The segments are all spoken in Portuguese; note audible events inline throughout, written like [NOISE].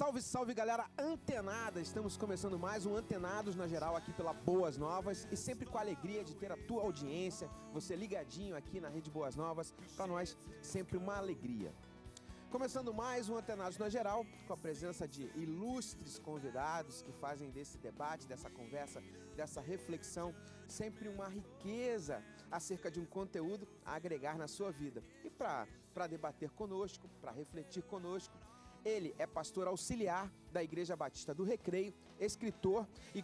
Salve, salve galera antenada! Estamos começando mais um Antenados na Geral aqui pela Boas Novas e sempre com a alegria de ter a tua audiência, você ligadinho aqui na Rede Boas Novas, para nós sempre uma alegria. Começando mais um Antenados na Geral, com a presença de ilustres convidados que fazem desse debate, dessa conversa, dessa reflexão, sempre uma riqueza acerca de um conteúdo a agregar na sua vida. E para debater conosco, para refletir conosco, ele é pastor auxiliar da Igreja Batista do Recreio, escritor e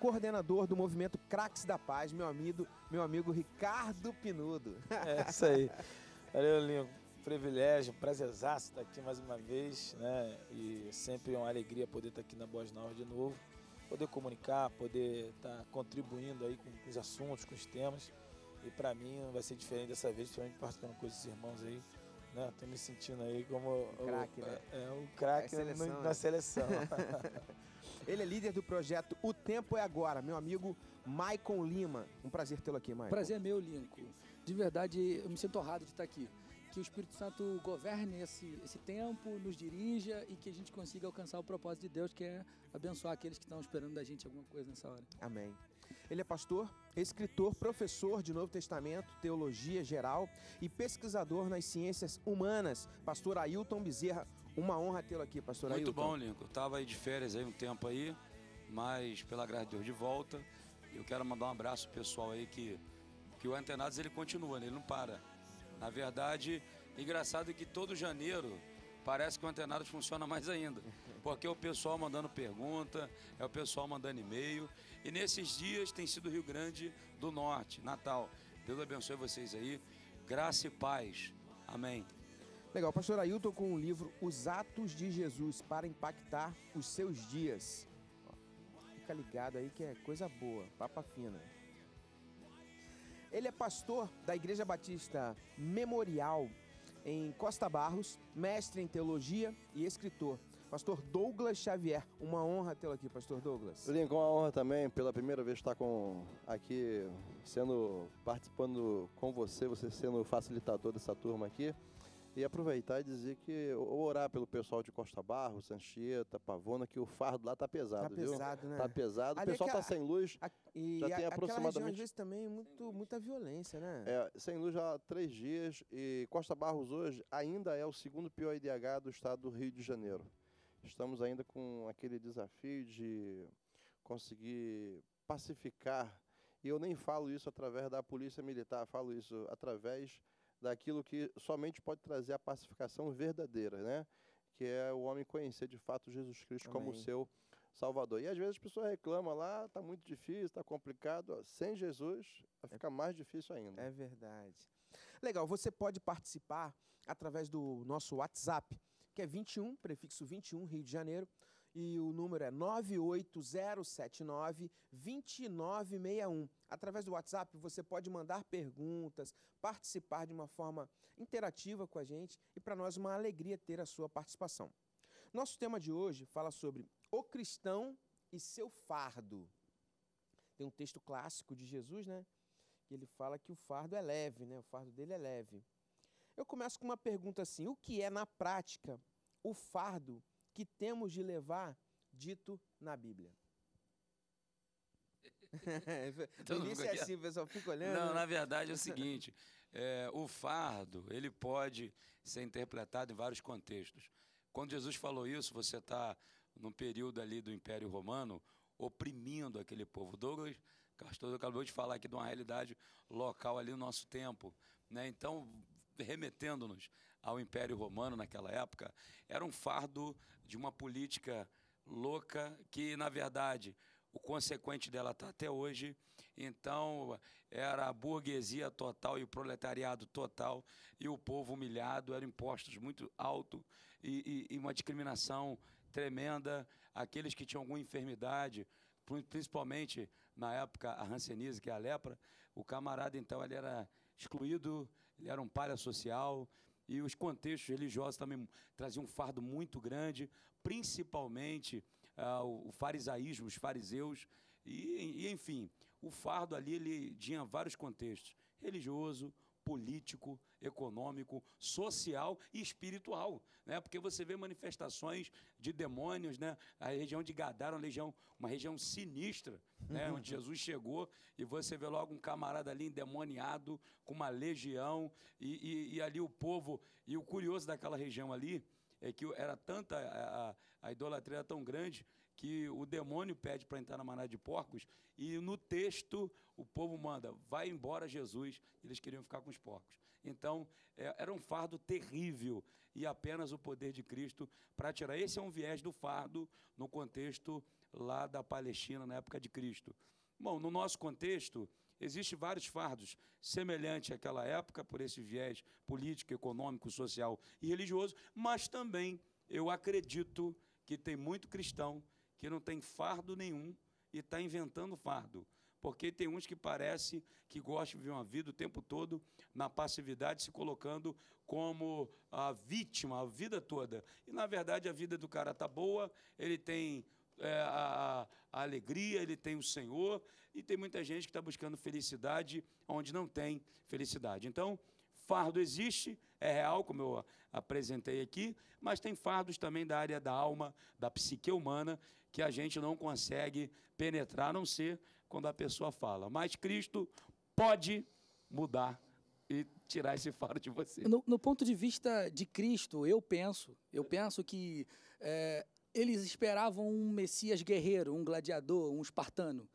coordenador do movimento Cracks da Paz, meu amigo, meu amigo Ricardo Pinudo. É isso aí. Valeu, Lincoln. Privilégio, prazerzaço estar aqui mais uma vez, né? E sempre é uma alegria poder estar aqui na Boas Novas de novo, poder comunicar, poder estar contribuindo aí com os assuntos, com os temas. E para mim não vai ser diferente dessa vez, principalmente participando com esses irmãos aí né? Tô me sentindo aí como um o, né? É, é um craque é né? na seleção. [LAUGHS] [LAUGHS] Ele é líder do projeto O Tempo é Agora, meu amigo Maicon Lima. Um prazer tê-lo aqui, Maicon. Prazer é meu, Lincoln. De verdade, eu me sinto honrado de estar aqui. Que o Espírito Santo governe esse, esse tempo, nos dirija e que a gente consiga alcançar o propósito de Deus, que é abençoar aqueles que estão esperando da gente alguma coisa nessa hora. Amém. Ele é pastor, escritor, professor de Novo Testamento, teologia geral e pesquisador nas ciências humanas. Pastor Ailton Bezerra, uma honra tê-lo aqui, pastor Muito Ailton. Muito bom, Lincoln. Eu estava aí de férias aí um tempo aí, mas pela graça de Deus de volta. Eu quero mandar um abraço pessoal aí que que o Antenados ele continua, né? ele não para. Na verdade, engraçado é que todo janeiro parece que o Antenados funciona mais ainda porque é o pessoal mandando pergunta, é o pessoal mandando e-mail. E nesses dias tem sido Rio Grande do Norte, Natal. Deus abençoe vocês aí. Graça e paz. Amém. Legal, pastor Ailton com o livro Os Atos de Jesus para impactar os seus dias. Fica ligado aí que é coisa boa, papa fina. Ele é pastor da Igreja Batista Memorial em Costa Barros, mestre em teologia e escritor pastor Douglas Xavier. Uma honra tê-lo aqui, pastor Douglas. Lincoln, uma honra também, pela primeira vez estar com, aqui, sendo participando com você, você sendo o facilitador dessa turma aqui. E aproveitar e dizer que orar pelo pessoal de Costa Barros, Sanchieta, Pavona, que o fardo lá tá pesado, tá viu? pesado, né? Tá pesado, Ali o é pessoal está tá sem luz. A, e já a, tem aproximadamente. Região, às vezes também muito, muita violência, né? É, sem luz já há três dias. E Costa Barros hoje ainda é o segundo pior IDH do estado do Rio de Janeiro. Estamos ainda com aquele desafio de conseguir pacificar, e eu nem falo isso através da polícia militar, falo isso através daquilo que somente pode trazer a pacificação verdadeira, né? Que é o homem conhecer de fato Jesus Cristo Amém. como seu Salvador. E às vezes a pessoas reclamam lá, está muito difícil, está complicado. Sem Jesus, é fica mais difícil ainda. É verdade. Legal, você pode participar através do nosso WhatsApp que é 21, prefixo 21, Rio de Janeiro, e o número é 98079-2961. Através do WhatsApp você pode mandar perguntas, participar de uma forma interativa com a gente e para nós uma alegria ter a sua participação. Nosso tema de hoje fala sobre o cristão e seu fardo. Tem um texto clássico de Jesus, né? Que ele fala que o fardo é leve, né? O fardo dele é leve. Eu começo com uma pergunta assim: o que é, na prática, o fardo que temos de levar dito na Bíblia? então, [LAUGHS] [LAUGHS] é assim, pessoal fica olhando. Não, né? na verdade é o [LAUGHS] seguinte: é, o fardo ele pode ser interpretado em vários contextos. Quando Jesus falou isso, você está num período ali do Império Romano oprimindo aquele povo. Douglas Castor acabou de falar aqui de uma realidade local ali no nosso tempo. Né? Então, remetendo-nos ao Império Romano naquela época, era um fardo de uma política louca que, na verdade, o consequente dela está até hoje. Então, era a burguesia total e o proletariado total e o povo humilhado, eram impostos muito altos e, e, e, uma discriminação tremenda. Aqueles que tinham alguma enfermidade, principalmente na época a hanseníase, que é a lepra, o camarada, então, ele era excluído ele era um palha social, e os contextos religiosos também traziam um fardo muito grande, principalmente ah, o farisaísmo, os fariseus, e, e, enfim, o fardo ali ele tinha vários contextos, religioso, político, econômico, social e espiritual, né? Porque você vê manifestações de demônios, né? A região de Gadara, é uma região, uma região sinistra, né? Uhum. Onde Jesus chegou e você vê logo um camarada ali endemoniado com uma legião e, e, e ali o povo e o curioso daquela região ali é que era tanta a, a, a idolatria era tão grande que o demônio pede para entrar na manada de porcos, e no texto o povo manda, vai embora Jesus, eles queriam ficar com os porcos. Então, é, era um fardo terrível, e apenas o poder de Cristo para tirar. Esse é um viés do fardo no contexto lá da Palestina, na época de Cristo. Bom, no nosso contexto, existem vários fardos semelhantes àquela época, por esse viés político, econômico, social e religioso, mas também eu acredito que tem muito cristão que não tem fardo nenhum e está inventando fardo. Porque tem uns que parece que gostam de viver uma vida o tempo todo na passividade, se colocando como a vítima a vida toda. E, na verdade, a vida do cara está boa, ele tem é, a, a, alegria, ele tem o Senhor, e tem muita gente que está buscando felicidade onde não tem felicidade. Então, fardo existe, é real, como eu apresentei aqui, mas tem fardos também da área da alma, da psique humana, que a gente não consegue penetrar, a não ser quando a pessoa fala. Mas Cristo pode mudar e tirar esse [LAUGHS] faro de você. No, no ponto de vista de Cristo, eu penso, eu penso que é, eles esperavam um Messias guerreiro, um gladiador, um espartano.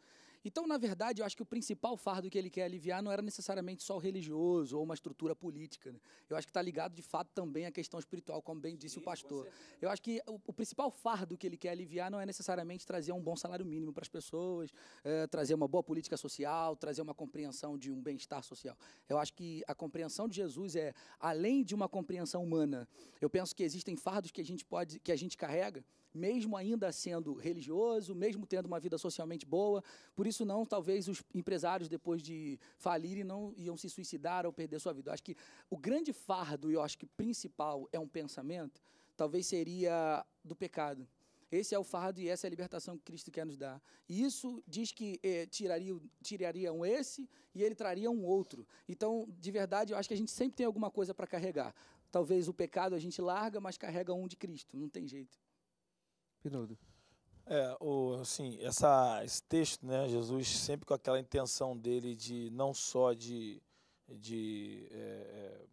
Então, na verdade, eu acho que o principal fardo que ele quer aliviar não era necessariamente só o religioso ou uma estrutura política. Né? Eu acho que está ligado, de fato, também à questão espiritual, como bem disse Sim, o pastor. Eu acho que o, o, principal fardo que ele quer aliviar não é necessariamente trazer um bom salário mínimo para as pessoas, é, trazer uma boa política social, trazer uma compreensão de um bem-estar social. Eu acho que a compreensão de Jesus é, além de uma compreensão humana, eu penso que existem fardos que a gente pode, que a gente carrega, mesmo ainda sendo religioso, mesmo tendo uma vida socialmente boa. Por isso não, talvez os empresários depois de falirem não iam se suicidar ou perder sua vida. Eu acho que o grande fardo, eu acho que principal é um pensamento, talvez seria do pecado. Esse é o fardo e essa é a libertação que Cristo quer nos dar. E isso diz que tirariam eh, tiraria, tiraria um esse e ele traria um outro. Então, de verdade, eu acho que a gente sempre tem alguma coisa para carregar. Talvez o pecado a gente larga, mas carrega um de Cristo. Não tem jeito. Pinudo. É, o, assim, essa, esse texto, né, Jesus sempre com aquela intenção dele de não só de, de é, é,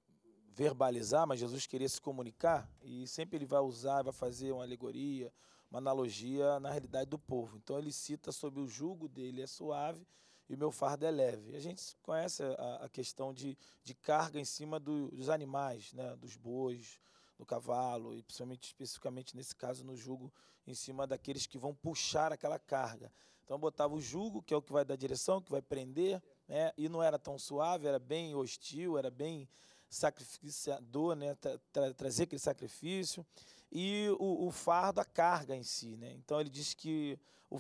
verbalizar, mas Jesus queria se comunicar e sempre ele vai usar, vai fazer uma alegoria, uma analogia na realidade do povo. Então ele cita sobre o jugo dele é suave e o meu fardo é leve. A gente conhece a, a questão de, de carga em cima do, dos animais, né, dos bois, do cavalo e principalmente especificamente nesse caso no jugo em cima daqueles que vão puxar aquela carga. Então botava o jugo, que é o que vai dar direção, que vai prender, né? E não era tão suave, era bem hostil, era bem sacrificiador, né? Tra tra trazer aquele sacrifício e o, o, fardo, a carga em si, né? Então ele diz que o,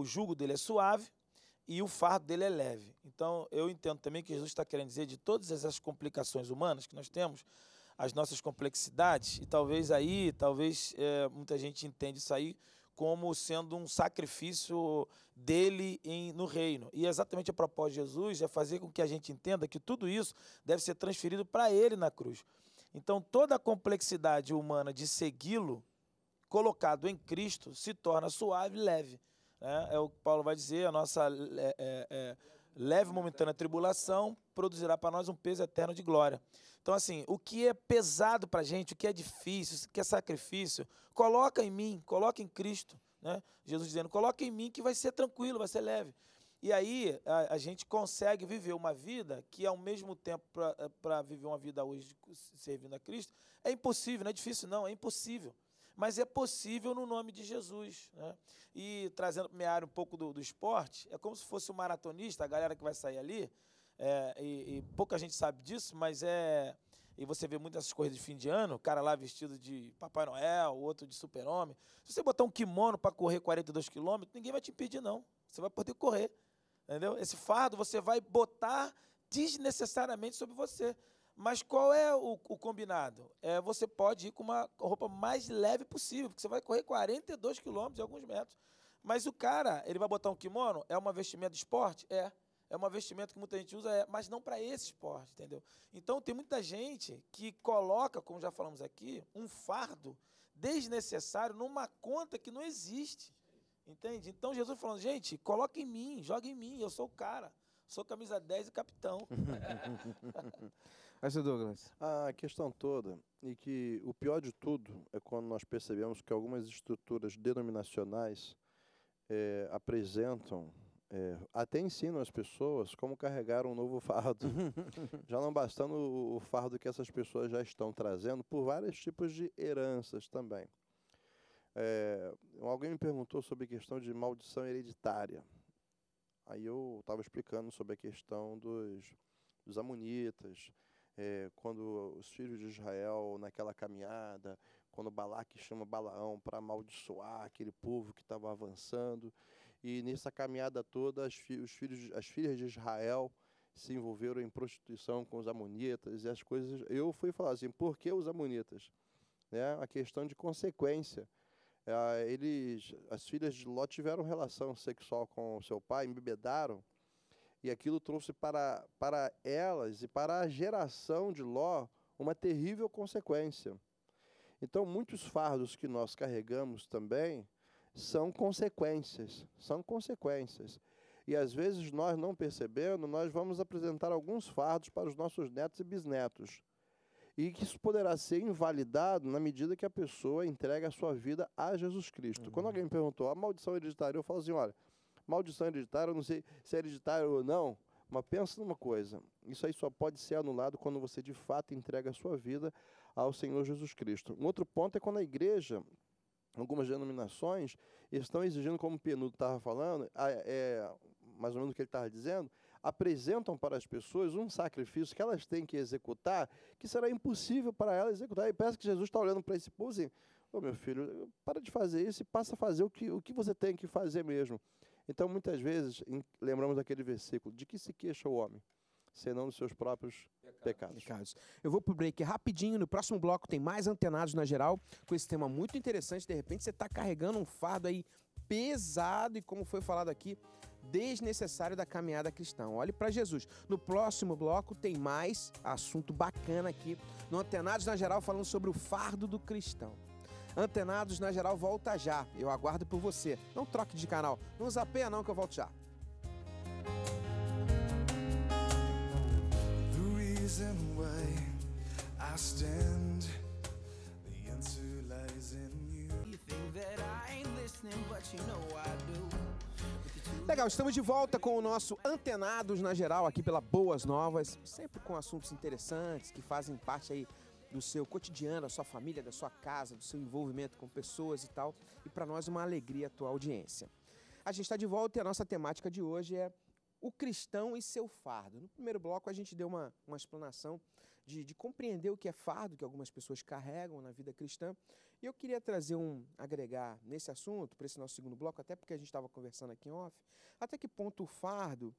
o jugo dele é suave e o fardo dele é leve. Então eu entendo também que Jesus está querendo dizer de todas essas complicações humanas que nós temos, as nossas complexidades, e talvez aí, talvez é, muita gente entende isso aí como sendo um sacrifício dele em, no reino. E exatamente a proposta de Jesus é fazer com que a gente entenda que tudo isso deve ser transferido para ele na cruz. Então, toda a complexidade humana de segui-lo, colocado em Cristo, se torna suave e leve. Né? É o que Paulo vai dizer, a nossa é, é, leve momentânea tribulação produzirá para nós um peso eterno de glória. Então, assim, o que é pesado para a gente, o que é difícil, o que é sacrifício, coloca em mim, coloca em Cristo. Né? Jesus dizendo, coloca em mim que vai ser tranquilo, vai ser leve. E aí a, a gente consegue viver uma vida que, ao mesmo tempo, para eh, viver uma vida hoje servindo a Cristo, é impossível, não é difícil, não, é impossível mas é possível no nome de Jesus. Né? E trazendo para minha área um pouco do, do, esporte, é como se fosse o um maratonista, a galera que vai sair ali, é, e, e, pouca gente sabe disso, mas é. E você vê muitas coisas de fim de ano, o cara lá vestido de Papai Noel, outro de super-homem. Se você botar um kimono para correr 42 quilômetros, ninguém vai te impedir, não. Você vai poder correr. Entendeu? Esse fardo você vai botar desnecessariamente sobre você. Mas qual é o, o, combinado? É, você pode ir com uma roupa mais leve possível, porque você vai correr 42 quilômetros e alguns metros. Mas o cara, ele vai botar um kimono? É uma vestimenta de esporte? É é uma vestimenta que muita gente usa, é, mas não para esse esporte, entendeu? Então tem muita gente que coloca, como já falamos aqui, um fardo desnecessário numa conta que não existe. Entende? Então Jesus falando, gente, coloca em mim, joga em mim, eu sou o cara. Sou camisa 10 e capitão. [LAUGHS] Mas, Douglas. A questão toda e é que o pior de tudo é quando nós percebemos que algumas estruturas denominacionais é, apresentam é, até ensino as pessoas como carregar um novo fardo. [LAUGHS] já não bastando o, o, fardo que essas pessoas já estão trazendo por vários tipos de heranças também. É, alguém me perguntou sobre a questão de maldição hereditária. Aí eu estava explicando sobre a questão dos, dos amonitas, é, quando os filhos de Israel, naquela caminhada, quando Balaque chama Balaão para amaldiçoar aquele povo que estava avançando. E nessa caminhada toda, as, fi os filhos, as filhas de Israel se envolveram em prostituição com os amonitas e as coisas. Eu fui falar assim: por que os amonitas? Né? A questão de consequência. Ah, eles, as filhas de Ló tiveram relação sexual com o seu pai, embebedaram, e aquilo trouxe para, para elas e para a geração de Ló uma terrível consequência. Então, muitos fardos que nós carregamos também são consequências, são consequências. E às vezes nós não percebendo, nós vamos apresentar alguns fardos para os nossos netos e bisnetos. E que isso poderá ser invalidado na medida que a pessoa entrega a sua vida a Jesus Cristo. Uhum. Quando alguém me perguntou, a ah, maldição hereditária, eu falo assim, olha, maldição hereditária, eu não sei se é hereditária ou não, mas pensa numa coisa, isso aí só pode ser anulado quando você de fato entrega a sua vida ao Senhor Jesus Cristo. Um outro ponto é quando a igreja algumas denominações estão exigindo, como o Penudo estava falando, a, é, mais ou menos o que ele estava dizendo, apresentam para as pessoas um sacrifício que elas têm que executar, que será impossível para elas executar. E parece que Jesus está olhando para esse povo assim, ô oh, meu filho, para de fazer isso e passa a fazer o que, o que você tem que fazer mesmo. Então, muitas vezes, em, lembramos daquele versículo, de que se queixa o homem? senão nos seus próprios pecados. pecados. Eu vou pro break rapidinho, no próximo bloco tem mais antenados na geral, com esse tema muito interessante, de repente você está carregando um fardo aí pesado e como foi falado aqui, desnecessário da caminhada cristã. Olhe para Jesus. No próximo bloco tem mais assunto bacana aqui no Antenados na Geral falando sobre o fardo do cristão. Antenados na Geral volta já. Eu aguardo por você. Não troque de canal. Não zapeia não que eu volto já. Legal, estamos de volta com o nosso Antenados na Geral aqui pela Boas Novas, sempre com assuntos interessantes que fazem parte aí do seu cotidiano, da sua família, da sua casa, do seu envolvimento com pessoas e tal. E para nós uma alegria a tua audiência. A gente está de volta e a nossa temática de hoje é o cristão e seu fardo. No primeiro bloco, a gente deu uma, uma explanação de, de, compreender o que é fardo que algumas pessoas carregam na vida cristã. E eu queria trazer um, agregar nesse assunto, para esse nosso segundo bloco, até porque a gente estava conversando aqui em off, até que ponto o fardo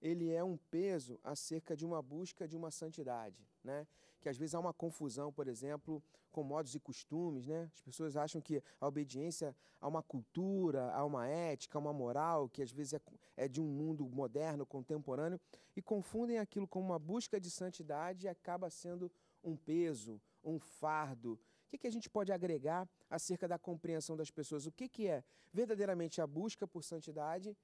ele é um peso acerca de uma busca de uma santidade. Né? que às vezes há uma confusão, por exemplo, com modos e costumes, né? As pessoas acham que a obediência a uma cultura, a uma ética, a uma moral, que às vezes é, é de um mundo moderno, contemporâneo, e confundem aquilo com uma busca de santidade e acaba sendo um peso, um fardo? O que, que, a gente pode agregar acerca da compreensão das pessoas? O que, que é verdadeiramente a busca por santidade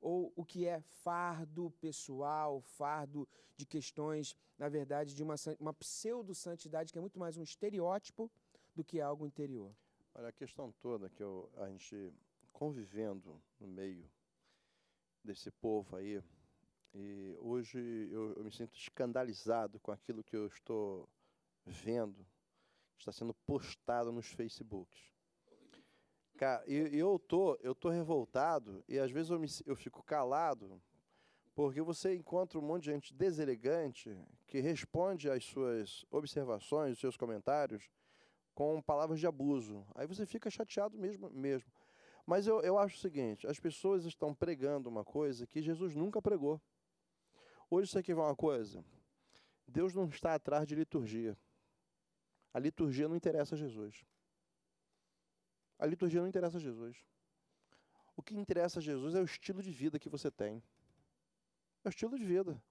ou o que é fardo pessoal, fardo de questões, na verdade, de uma, uma pseudo-santidade que é muito mais um estereótipo do que algo interior? Olha, a questão toda que eu, a gente convivendo no meio desse povo aí, e hoje eu, eu me sinto escandalizado com aquilo que eu estou vendo, que está sendo postado nos Facebooks. Cara, e eu tô, eu tô revoltado e às vezes eu, me, eu fico calado porque você encontra um monte de gente deselegante que responde às suas observações, os seus comentários com palavras de abuso. Aí você fica chateado mesmo. mesmo. Mas eu, eu acho o seguinte: as pessoas estão pregando uma coisa que Jesus nunca pregou. Hoje você aqui vai uma coisa: Deus não está atrás de liturgia. A liturgia não interessa a Jesus. A liturgia não interessa a Jesus. O que interessa a Jesus é o estilo de vida que você tem. É o estilo de vida.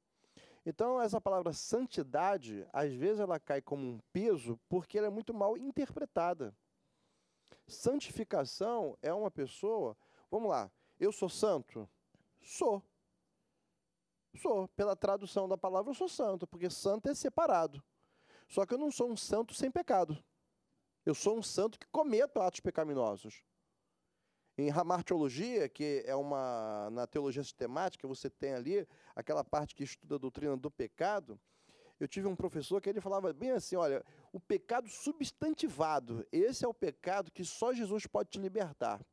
Então, essa palavra santidade, às vezes ela cai como um peso porque ela é muito mal interpretada. Santificação é uma pessoa, vamos lá, eu sou santo? Sou. Sou. Pela tradução da palavra, eu sou santo, porque santo é separado. Só que eu não sou um santo sem pecado. Eu sou um santo que cometo atos pecaminosos. Em Ramartiologia, que é uma. Na teologia sistemática, você tem ali aquela parte que estuda a doutrina do pecado. Eu tive um professor que ele falava bem assim: olha, o pecado substantivado, esse é o pecado que só Jesus pode te libertar.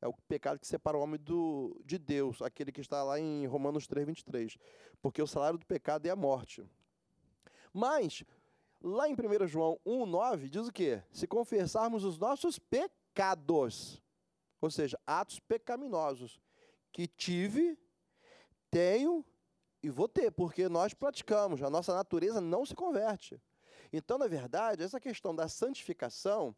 É o pecado que separa o homem do, de Deus, aquele que está lá em Romanos 3, 23. Porque o salário do pecado é a morte. Mas Lá em 1 João 1,9 diz o quê? Se confessarmos os nossos pecados, ou seja, atos pecaminosos, que tive, tenho e vou ter, porque nós praticamos, a nossa natureza não se converte. Então, na verdade, essa questão da santificação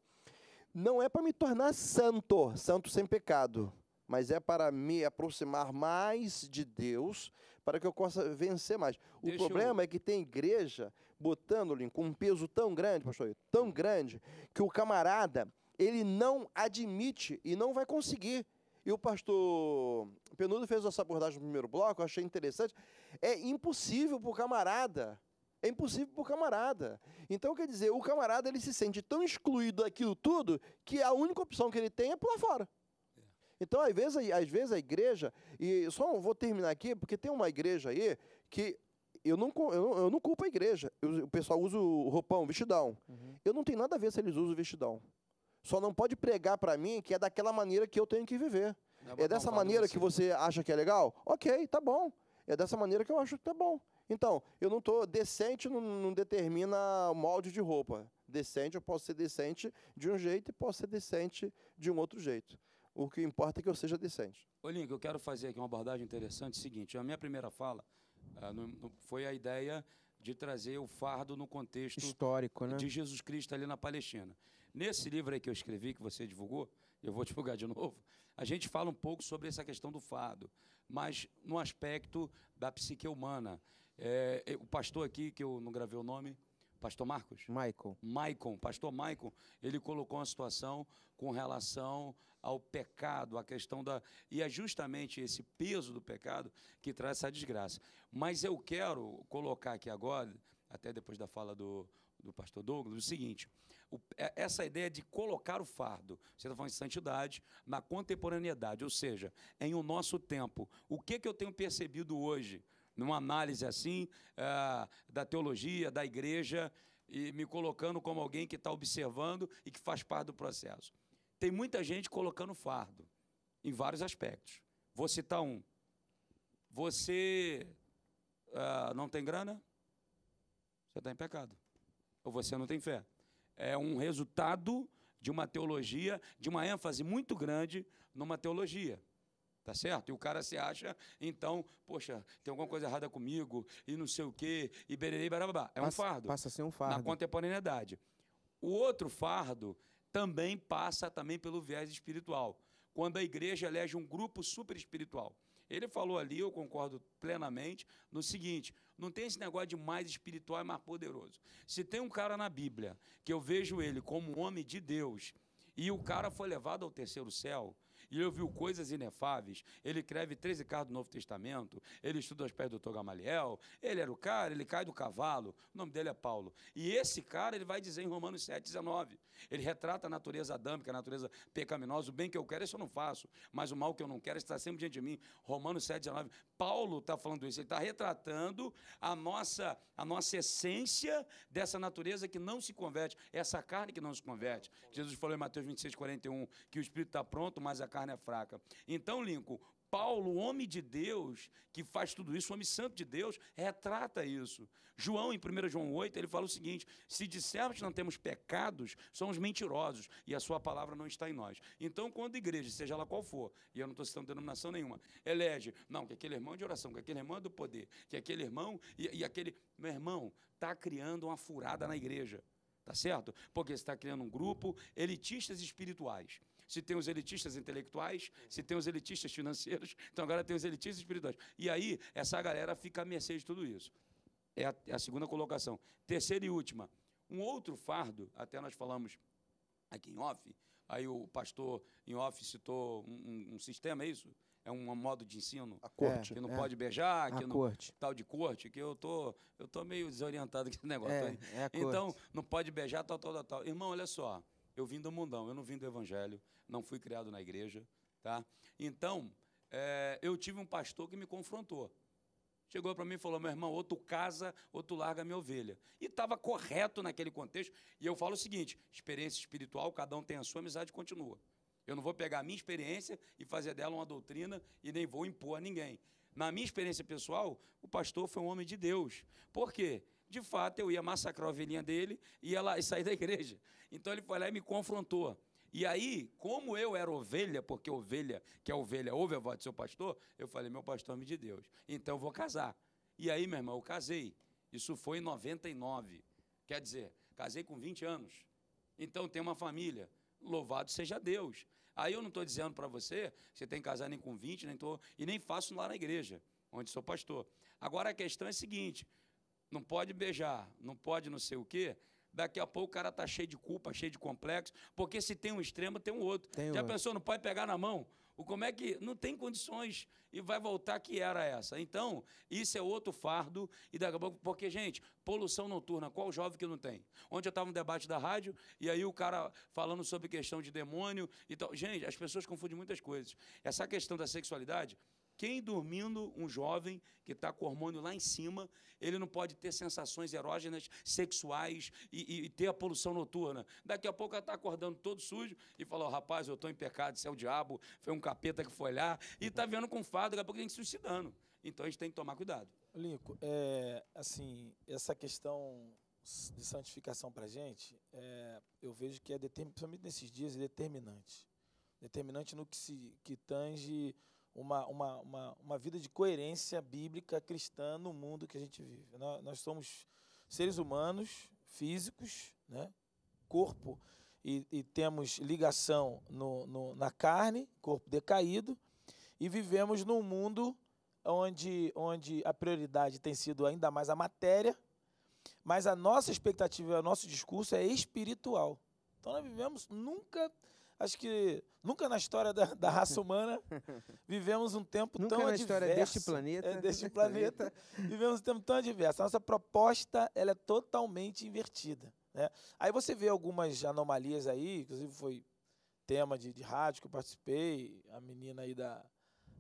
não é para me tornar santo, santo sem pecado, mas é para me aproximar mais de Deus, para que eu possa vencer mais. O Deixa problema eu... é que tem igreja botando-lhe com um peso tão grande, pastor, tão grande, que o camarada, ele não admite e não vai conseguir. E o pastor Penudo fez essa abordagem no primeiro bloco, eu achei interessante. É impossível para o camarada. É impossível para o camarada. Então, quer dizer, o camarada ele se sente tão excluído daquilo tudo que a única opção que ele tem é pular fora. É. Então, às vezes, às vezes a igreja, e só vou terminar aqui, porque tem uma igreja aí que eu não, eu não, eu não culpo a igreja. Eu, o pessoal usa o roupão, o vestidão. Uhum. Eu não tenho nada a ver se eles usam o vestidão. Só não pode pregar para mim que é daquela maneira que eu tenho que viver. É, é dessa maneira que você acha que é legal? Ok, tá bom. É dessa maneira que eu acho que tá bom. Então, eu não tô decente não, não determina o molde de roupa. Decente, eu posso ser decente de um jeito e posso ser decente de um outro jeito. O que importa é que eu seja decente. Olinho, eu quero fazer aqui uma abordagem interessante, seguinte, a minha primeira fala ah, foi a ideia de trazer o fardo no contexto histórico né? de Jesus Cristo ali na Palestina. Nesse livro aí que eu escrevi, que você divulgou, eu vou [LAUGHS] divulgar de novo, a gente fala um pouco sobre essa questão do fardo, mas no aspecto da psique humana. É, o pastor aqui, que eu não gravei o nome, Pastor Marcos? Maicon. Maicon, pastor Maicon, ele colocou uma situação com relação ao pecado, a questão da. E é justamente esse peso do pecado que traz essa desgraça. Mas eu quero colocar aqui agora, até depois da fala do, do pastor Douglas, o seguinte: o, é, essa ideia de colocar o fardo, você está falando de santidade, na contemporaneidade, ou seja, em o nosso tempo. O que, que eu tenho percebido hoje? numa análise assim uh, da teologia, da igreja, e me colocando como alguém que está observando e que faz parte do processo. Tem muita gente colocando fardo em vários aspectos. Vou citar um. Você uh, não tem grana? Você está em pecado. Ou você não tem fé. É um resultado de uma teologia, de uma ênfase muito grande numa teologia. Tá certo? E o cara se acha, então, poxa, tem alguma coisa errada comigo, e não sei o quê, e bererei, barabá. É passa, um fardo. Passa a ser um fardo. Na contemporaneidade. O outro fardo também passa também pelo viés espiritual. Quando a igreja elege um grupo super espiritual. Ele falou ali, eu concordo plenamente, no seguinte: não tem esse negócio de mais espiritual e mais poderoso. Se tem um cara na Bíblia que eu vejo ele como um homem de Deus e o cara foi levado ao terceiro céu, e ele ouviu coisas inefáveis. Ele escreve 13 cartas do Novo Testamento, ele estuda os pés do Dr. Gamaliel, ele era o cara, ele cai do cavalo, o nome dele é Paulo. E esse cara, ele vai dizer em Romanos 7, 19, ele retrata a natureza adâmica, a natureza pecaminosa, o bem que eu quero, isso eu não faço, mas o mal que eu não quero está sempre diante de mim. Romanos 7, 19, Paulo está falando isso, ele está retratando a nossa, a nossa essência dessa natureza que não se converte, essa carne que não se converte. Jesus falou em Mateus 26, 41, que o Espírito está pronto, mas a carne carne é fraca. Então, Lincoln, Paulo, homem de Deus, que faz tudo isso, homem santo de Deus, retrata isso. João, em 1 João 8, ele fala o seguinte: se dissermos que não temos pecados, somos mentirosos e a sua palavra não está em nós. Então, quando a igreja, seja ela qual for, e eu não estou citando denominação nenhuma, elege, não, que aquele irmão é de oração, que aquele irmão é do poder, que aquele irmão e, e aquele. Meu irmão, está criando uma furada na igreja. Tá certo? Porque você está criando um grupo elitistas espirituais se tem os elitistas intelectuais, uhum. se tem os elitistas financeiros, [LAUGHS] então agora tem os elitistas espirituais. E aí, essa galera fica à mercê de tudo isso. É a, é a segunda colocação. Terceira e última. Um outro fardo, até nós falamos aqui em off, aí o pastor em off citou um, um, um sistema, é isso? é um modo de ensino. A corte. que não é. pode beijar, que a não, corte. tal de corte, que eu tô, eu tô meio desorientado com esse negócio. É, é então, não pode beijar, tal, tal, tal. Irmão, olha só. Eu vim do mundão, eu não vim do evangelho, não fui criado na igreja, tá? Então, é, eu tive um pastor que me confrontou. Chegou para mim e falou: meu irmão, ou tu casa, ou tu larga minha ovelha. E estava correto naquele contexto. E eu falo o seguinte: experiência espiritual, cada um tem a sua, amizade continua. Eu não vou pegar a minha experiência e fazer dela uma doutrina e nem vou impor a ninguém. Na minha experiência pessoal, o pastor foi um homem de Deus. Por quê? de fato eu ia massacrar a ovelhinha dele e ia lá e sair da igreja. Então ele foi lá e me confrontou. E aí, como eu era ovelha, porque ovelha, que é ovelha, ouve a voz do seu pastor, eu falei, meu pastor é homem de Deus, então eu vou casar. E aí, meu irmão, eu casei. Isso foi em 99. Quer dizer, casei com 20 anos. Então tem uma família. Louvado seja Deus. Aí eu não estou dizendo para você, você tem que casar nem com 20, nem tô, e nem faço lá na igreja, onde sou pastor. Agora a questão é a seguinte: não pode beijar, não pode não sei o quê, daqui a pouco o cara tá cheio de culpa, cheio de complexo, porque se tem um extremo, tem um outro. Tem Já pensou, não pode pegar na mão? O como é que não tem condições e vai voltar que era essa. Então, isso é outro fardo e daqui a pouco, porque gente, poluição noturna, qual jovem que não tem? Onde eu estava no debate da rádio e aí o cara falando sobre questão de demônio e tal. Gente, as pessoas confundem muitas coisas. Essa questão da sexualidade, quem dormindo, um jovem que está com hormônio lá em cima, ele não pode ter sensações erógenas, sexuais e, e, e ter a poluição noturna. Daqui a pouco ela está acordando todo sujo e fala: rapaz, eu estou em pecado, isso é o diabo, foi um capeta que foi lá, e está vendo com fado, daqui a pouco tem que se suicidando. Então a gente tem que tomar cuidado. Lico, é, assim, essa questão de santificação para a gente, é, eu vejo que é, principalmente nesses dias, é determinante. Determinante no que, se, que tange uma, uma, uma, uma vida de coerência bíblica cristã no mundo que a gente vive. Nós, nós somos seres humanos, físicos, né? corpo, e, e temos ligação no, no, na carne, corpo decaído, e vivemos num mundo onde, onde a prioridade tem sido ainda mais a matéria, mas a nossa expectativa, o nosso discurso é espiritual. Então nós vivemos nunca Acho que nunca na história da, da raça humana [LAUGHS] vivemos um tempo nunca tão na história deste planeta. É, deste planeta, [LAUGHS] vivemos um tempo tão adverso. A nossa proposta ela é totalmente invertida. Né? Aí você vê algumas anomalias aí, inclusive foi tema de, de rádio que eu participei, a menina aí da,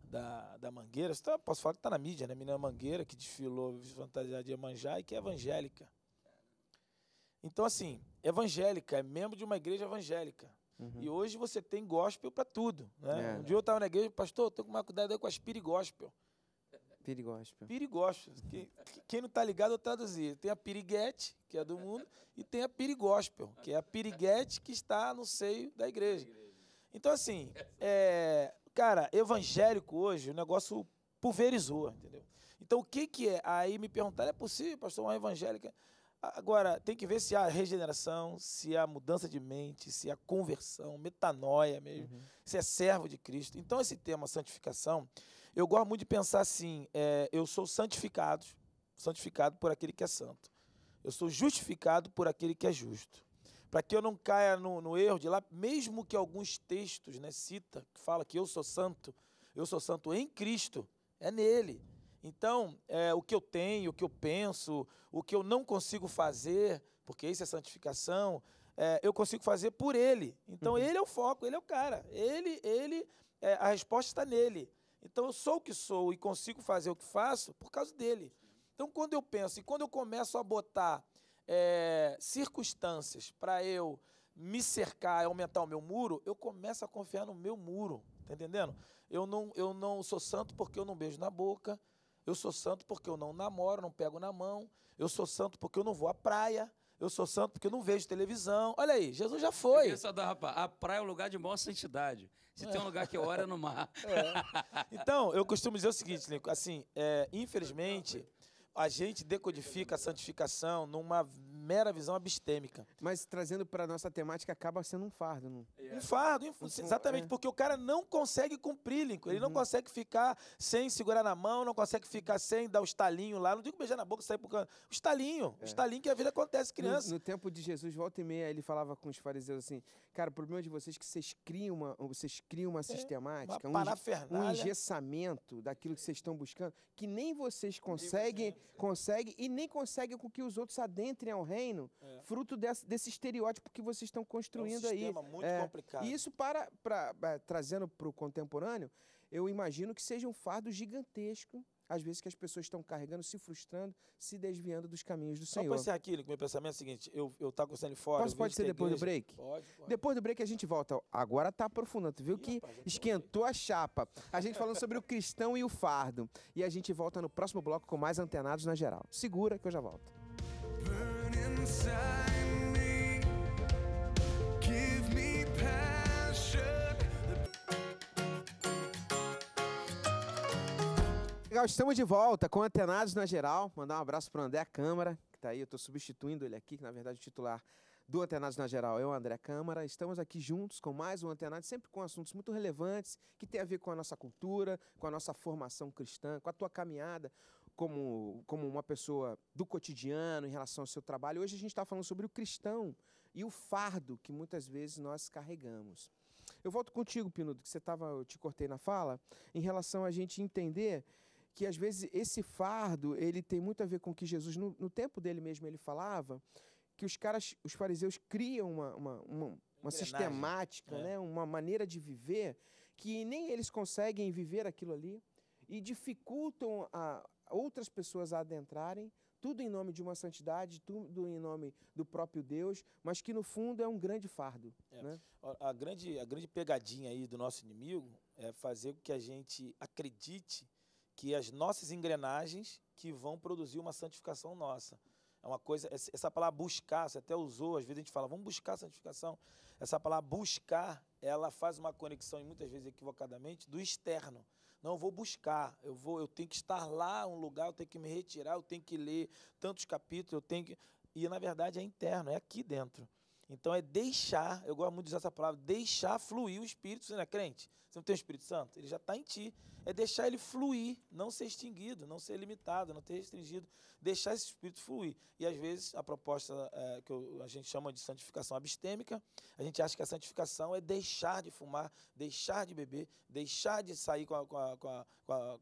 da, da Mangueira, tá, posso falar que está na mídia, né? A menina Mangueira, que desfilou fantasiada de Iemanjá e que é evangélica. Então, assim, evangélica, é membro de uma igreja evangélica. Uhum. E hoje você tem gospel para tudo. Né? É. Um dia eu estava na igreja, pastor, tô com mais cuidado aí com as piri gospel. Piri gospel. Piri gospel. Quem, quem não está ligado, eu traduzi. Tem a piriguete, que é do mundo, e tem a piri gospel, que é a piriguete que está no seio da igreja. Então, assim, é, cara, evangélico hoje, o negócio pulverizou, entendeu? Então, o que, que é? Aí me perguntaram, é possível, pastor, uma evangélica... Agora, tem que ver se há regeneração, se há mudança de mente, se há conversão, metanoia mesmo, uhum. se é servo de Cristo. Então, esse tema santificação, eu gosto muito de pensar assim: é, eu sou santificado, santificado por aquele que é santo. Eu sou justificado por aquele que é justo. Para que eu não caia no, no, erro de lá, mesmo que alguns textos né, cita, que fala que eu sou santo, eu sou santo em Cristo, é nele. Então, é, o que eu tenho, o que eu penso, o que eu não consigo fazer, porque isso é santificação, é, eu consigo fazer por ele. Então, uhum. ele é o foco, ele é o cara. Ele, ele, é, a resposta está nele. Então, eu sou o que sou e consigo fazer o que faço por causa dele. Então, quando eu penso e quando eu começo a botar é, circunstâncias para eu me cercar e aumentar o meu muro, eu começo a confiar no meu muro. Tá entendendo? Eu não, eu não sou santo porque eu não beijo na boca, eu sou santo porque eu não namoro, não pego na mão. Eu sou santo porque eu não vou à praia. Eu sou santo porque eu não vejo televisão. Olha aí, Jesus já foi. Pensa é da rapaz, a praia é o lugar de maior santidade. Se é. tem um lugar que ora é no mar. É. Então, eu costumo dizer o seguinte, Nico, assim, é, infelizmente, tá a gente decodifica a santificação numa mera visão abstêmica. Mas trazendo para a nossa temática, acaba sendo um fardo, não? É. Um fardo, exatamente, é. porque o cara não consegue cumprir, Ele uhum. não consegue ficar sem segurar na mão, não consegue ficar sem dar o estalinho lá. Não digo beijar na boca, sair por canto. O estalinho, é. o estalinho que a vida acontece, criança. No, no, tempo de Jesus, volta e meia, ele falava com os fariseus assim, cara, o problema de vocês é que vocês criam uma, vocês criam uma é, sistemática, uma um, um engessamento daquilo que vocês estão buscando, que nem vocês conseguem consegue e nem consegue com que os outros adentrem ao reino, é. fruto desse, desse, estereótipo que vocês estão construindo aí. É um sistema aí. muito é, complicado. E isso para, para, para é, trazendo para o contemporâneo, eu imagino que seja um fardo gigantesco às vezes que as pessoas estão carregando, se frustrando, se desviando dos caminhos do Só Senhor. Só pensar aquilo, que meu pensamento é o seguinte, eu, eu tá gostando de fora. Posso, pode ser depois igreja. do break? Pode, pode, Depois do break a gente volta. Agora tá aprofundando, viu Ih, que rapaz, esquentou a chapa. A gente falando sobre o cristão e o fardo. E a gente volta no próximo bloco com mais antenados na geral. Segura que eu já volto. Burn legal, estamos de volta com Antenados na Geral. Mandar um abraço para o André Câmara, que está aí, eu estou substituindo ele aqui, que na verdade o titular do Antenados na Geral é o André Câmara. Estamos aqui juntos com mais um Antenado, sempre com assuntos muito relevantes, que tem a ver com a nossa cultura, com a nossa formação cristã, com a tua caminhada como, como uma pessoa do cotidiano em relação ao seu trabalho. Hoje a gente está falando sobre o cristão e o fardo que muitas vezes nós carregamos. Eu volto contigo, Pinudo, que você estava, eu te cortei na fala, em relação a gente entender que às vezes esse fardo ele tem muito a ver com que Jesus, no, no tempo dele mesmo, ele falava que os caras, os fariseus criam uma, uma, uma, uma sistemática, é. né? uma maneira de viver que nem eles conseguem viver aquilo ali e dificultam a outras pessoas a adentrarem, tudo em nome de uma santidade, tudo em nome do próprio Deus, mas que no fundo é um grande fardo. É. Né? A, grande, a grande pegadinha aí do nosso inimigo é fazer com que a gente acredite que as nossas engrenagens que vão produzir uma santificação nossa. É uma coisa, essa palavra buscar, você até usou, às vezes a gente fala, vamos buscar a santificação. Essa palavra buscar, ela faz uma conexão, e muitas vezes equivocadamente, do externo. Não, eu vou buscar, eu, vou, eu tenho que estar lá, um lugar, eu tenho que me retirar, eu tenho que ler tantos capítulos, eu tenho que. E na verdade é interno, é aqui dentro. Então é deixar, eu gosto muito de usar essa palavra, deixar fluir o Espírito, você não é crente? Você não tem o Espírito Santo? Ele já está em ti. É deixar ele fluir, não ser extinguido, não ser limitado, não ter restringido. Deixar esse Espírito fluir. E às vezes a proposta é, que eu, a gente chama de santificação abstêmica, a gente acha que a santificação é deixar de fumar, deixar de beber, deixar de sair com a, com a, com a,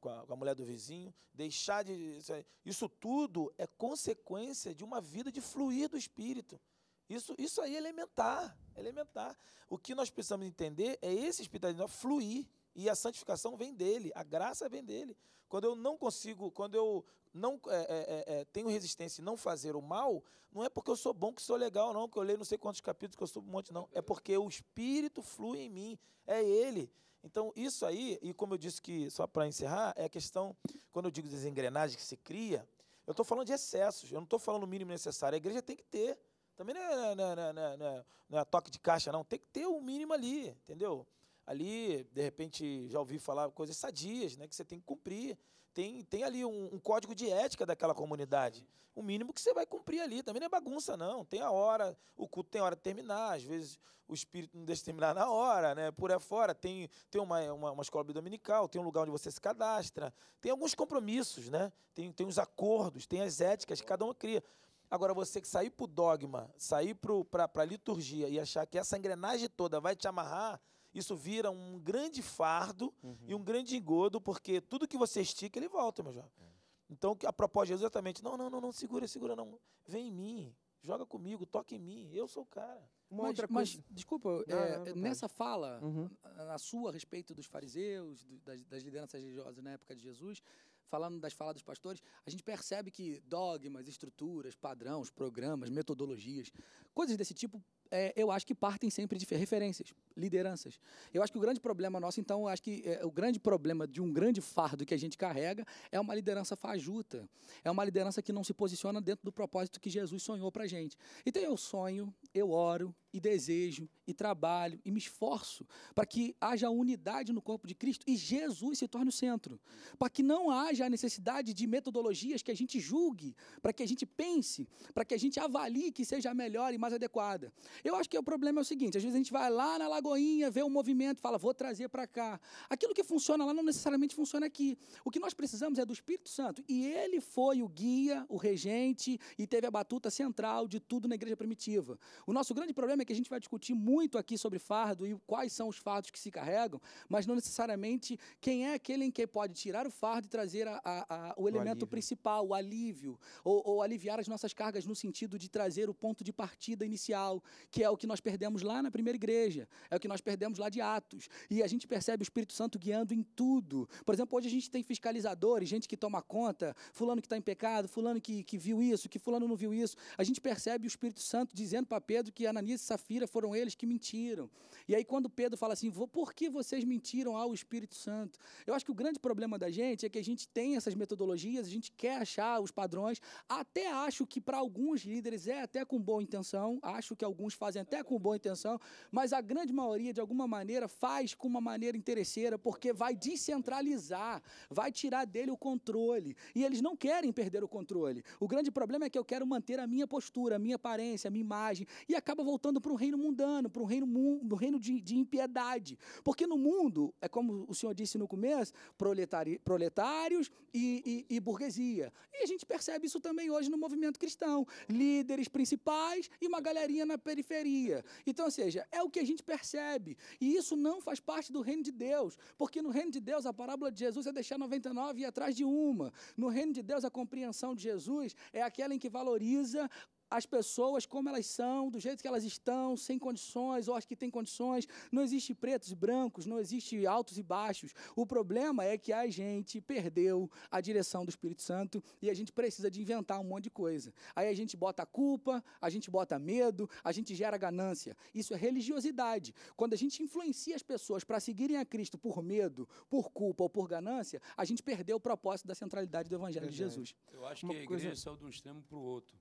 com a, com a mulher do vizinho, deixar de. Isso tudo é consequência de uma vida de fluir do Espírito. Isso, isso aí é elementar, é elementar. O que nós precisamos entender é esse Espírito de nós fluir e a santificação vem dele, a graça vem dele. Quando eu não consigo, quando eu não é, é, é, é, tenho resistência em não fazer o mal, não é porque eu sou bom, que sou legal, não, que eu leio não sei quantos capítulos, que eu sou um monte, não. É porque o Espírito flui em mim, é ele. Então, isso aí, e como eu disse que, só para encerrar, é a questão, quando eu digo das engrenagens que se cria, eu estou falando de excessos, eu não estou falando o mínimo necessário, a igreja tem que ter. Também não é, não, é, não, é, não, é, é, é, não é toque de caixa, não. Tem que ter o um mínimo ali, entendeu? ali, de repente, já ouvi falar coisas sadias, né? Que você tem que cumprir. Tem, tem ali um, um, código de ética daquela comunidade. O mínimo que você vai cumprir ali. Também não é bagunça, não. Tem a hora, o culto tem hora de terminar. Às vezes o espírito não deixa terminar na hora, né? Por aí fora. Tem, tem uma, uma, uma escola dominical, tem um lugar onde você se cadastra. Tem alguns compromissos, né? Tem, tem os acordos, tem as éticas que cada um cria. Agora, você que sair para o dogma, sair para a liturgia e achar que essa engrenagem toda vai te amarrar, isso vira um grande fardo uhum. e um grande engodo, porque tudo que você estica, ele volta, meu jovem. É. Então, a proposta de Jesus é exatamente, não, não, não, não, segura, segura, não. Vem em mim, joga comigo, toca em mim, eu sou o cara. Uma mas, outra coisa... mas, desculpa, não, é, não, nessa fala, uhum. na sua a respeito dos fariseus, do, das, das lideranças religiosas na época de Jesus, falando das falas dos pastores, a gente percebe que dogmas, estruturas, padrões, programas, metodologias, coisas desse tipo é, eu acho que partem sempre de referências, lideranças. Eu acho que o grande problema nosso, então, eu acho que é, o grande problema de um grande fardo que a gente carrega é uma liderança fajuta, é uma liderança que não se posiciona dentro do propósito que Jesus sonhou para a gente. Então eu sonho, eu oro e desejo e trabalho e me esforço para que haja unidade no corpo de Cristo e Jesus se torne o centro, para que não haja a necessidade de metodologias que a gente julgue, para que a gente pense, para que a gente avalie que seja a melhor e mais adequada. Eu acho que o problema é o seguinte: às vezes a gente vai lá na Lagoinha, vê um movimento, fala, vou trazer para cá. Aquilo que funciona lá não necessariamente funciona aqui. O que nós precisamos é do Espírito Santo. E ele foi o guia, o regente e teve a batuta central de tudo na igreja primitiva. O nosso grande problema é que a gente vai discutir muito aqui sobre fardo e quais são os fardos que se carregam, mas não necessariamente quem é aquele em que pode tirar o fardo e trazer a, a, a, o elemento o principal, o alívio, ou, ou aliviar as nossas cargas no sentido de trazer o ponto de partida inicial que é o que nós perdemos lá na primeira igreja, é o que nós perdemos lá de Atos. E a gente percebe o Espírito Santo guiando em tudo. Por exemplo, hoje a gente tem fiscalizadores, gente que toma conta, fulano que está em pecado, fulano que, que viu isso, que fulano não viu isso. A gente percebe o Espírito Santo dizendo para Pedro que Ananias e Safira foram eles que mentiram. E aí quando Pedro fala assim, por que vocês mentiram ao Espírito Santo? Eu acho que o grande problema da gente é que a gente tem essas metodologias, a gente quer achar os padrões, até acho que para alguns líderes é até com boa intenção, acho que alguns fazem até com boa intenção, mas a grande maioria, de alguma maneira, faz com uma maneira interesseira, porque vai descentralizar, vai tirar dele o controle. E eles não querem perder o controle. O grande problema é que eu quero manter a minha postura, a minha aparência, a minha imagem, e acaba voltando para um reino mundano, para um reino, mu reino de, de impiedade. Porque no mundo, é como o senhor disse no começo, proletari proletários e, e, e burguesia. E a gente percebe isso também hoje no movimento cristão. Líderes principais e uma galerinha na periferia periferia. Então, ou seja, é o que a gente percebe. E isso não faz parte do reino de Deus, porque no reino de Deus a parábola de Jesus é deixar 99 e ir atrás de uma. No reino de Deus a compreensão de Jesus é aquela em que valoriza as pessoas como elas são, do jeito que elas estão, sem condições, ou as que têm condições. Não existe pretos e brancos, não existe altos e baixos. O problema é que a gente perdeu a direção do Espírito Santo e a gente precisa de inventar um monte de coisa. Aí a gente bota a culpa, a gente bota medo, a gente gera ganância. Isso é religiosidade. Quando a gente influencia as pessoas para seguirem a Cristo por medo, por culpa ou por ganância, a gente perdeu o propósito da centralidade do Evangelho é de Jesus. Eu acho Uma que a igreja coisa... saiu de um extremo para o outro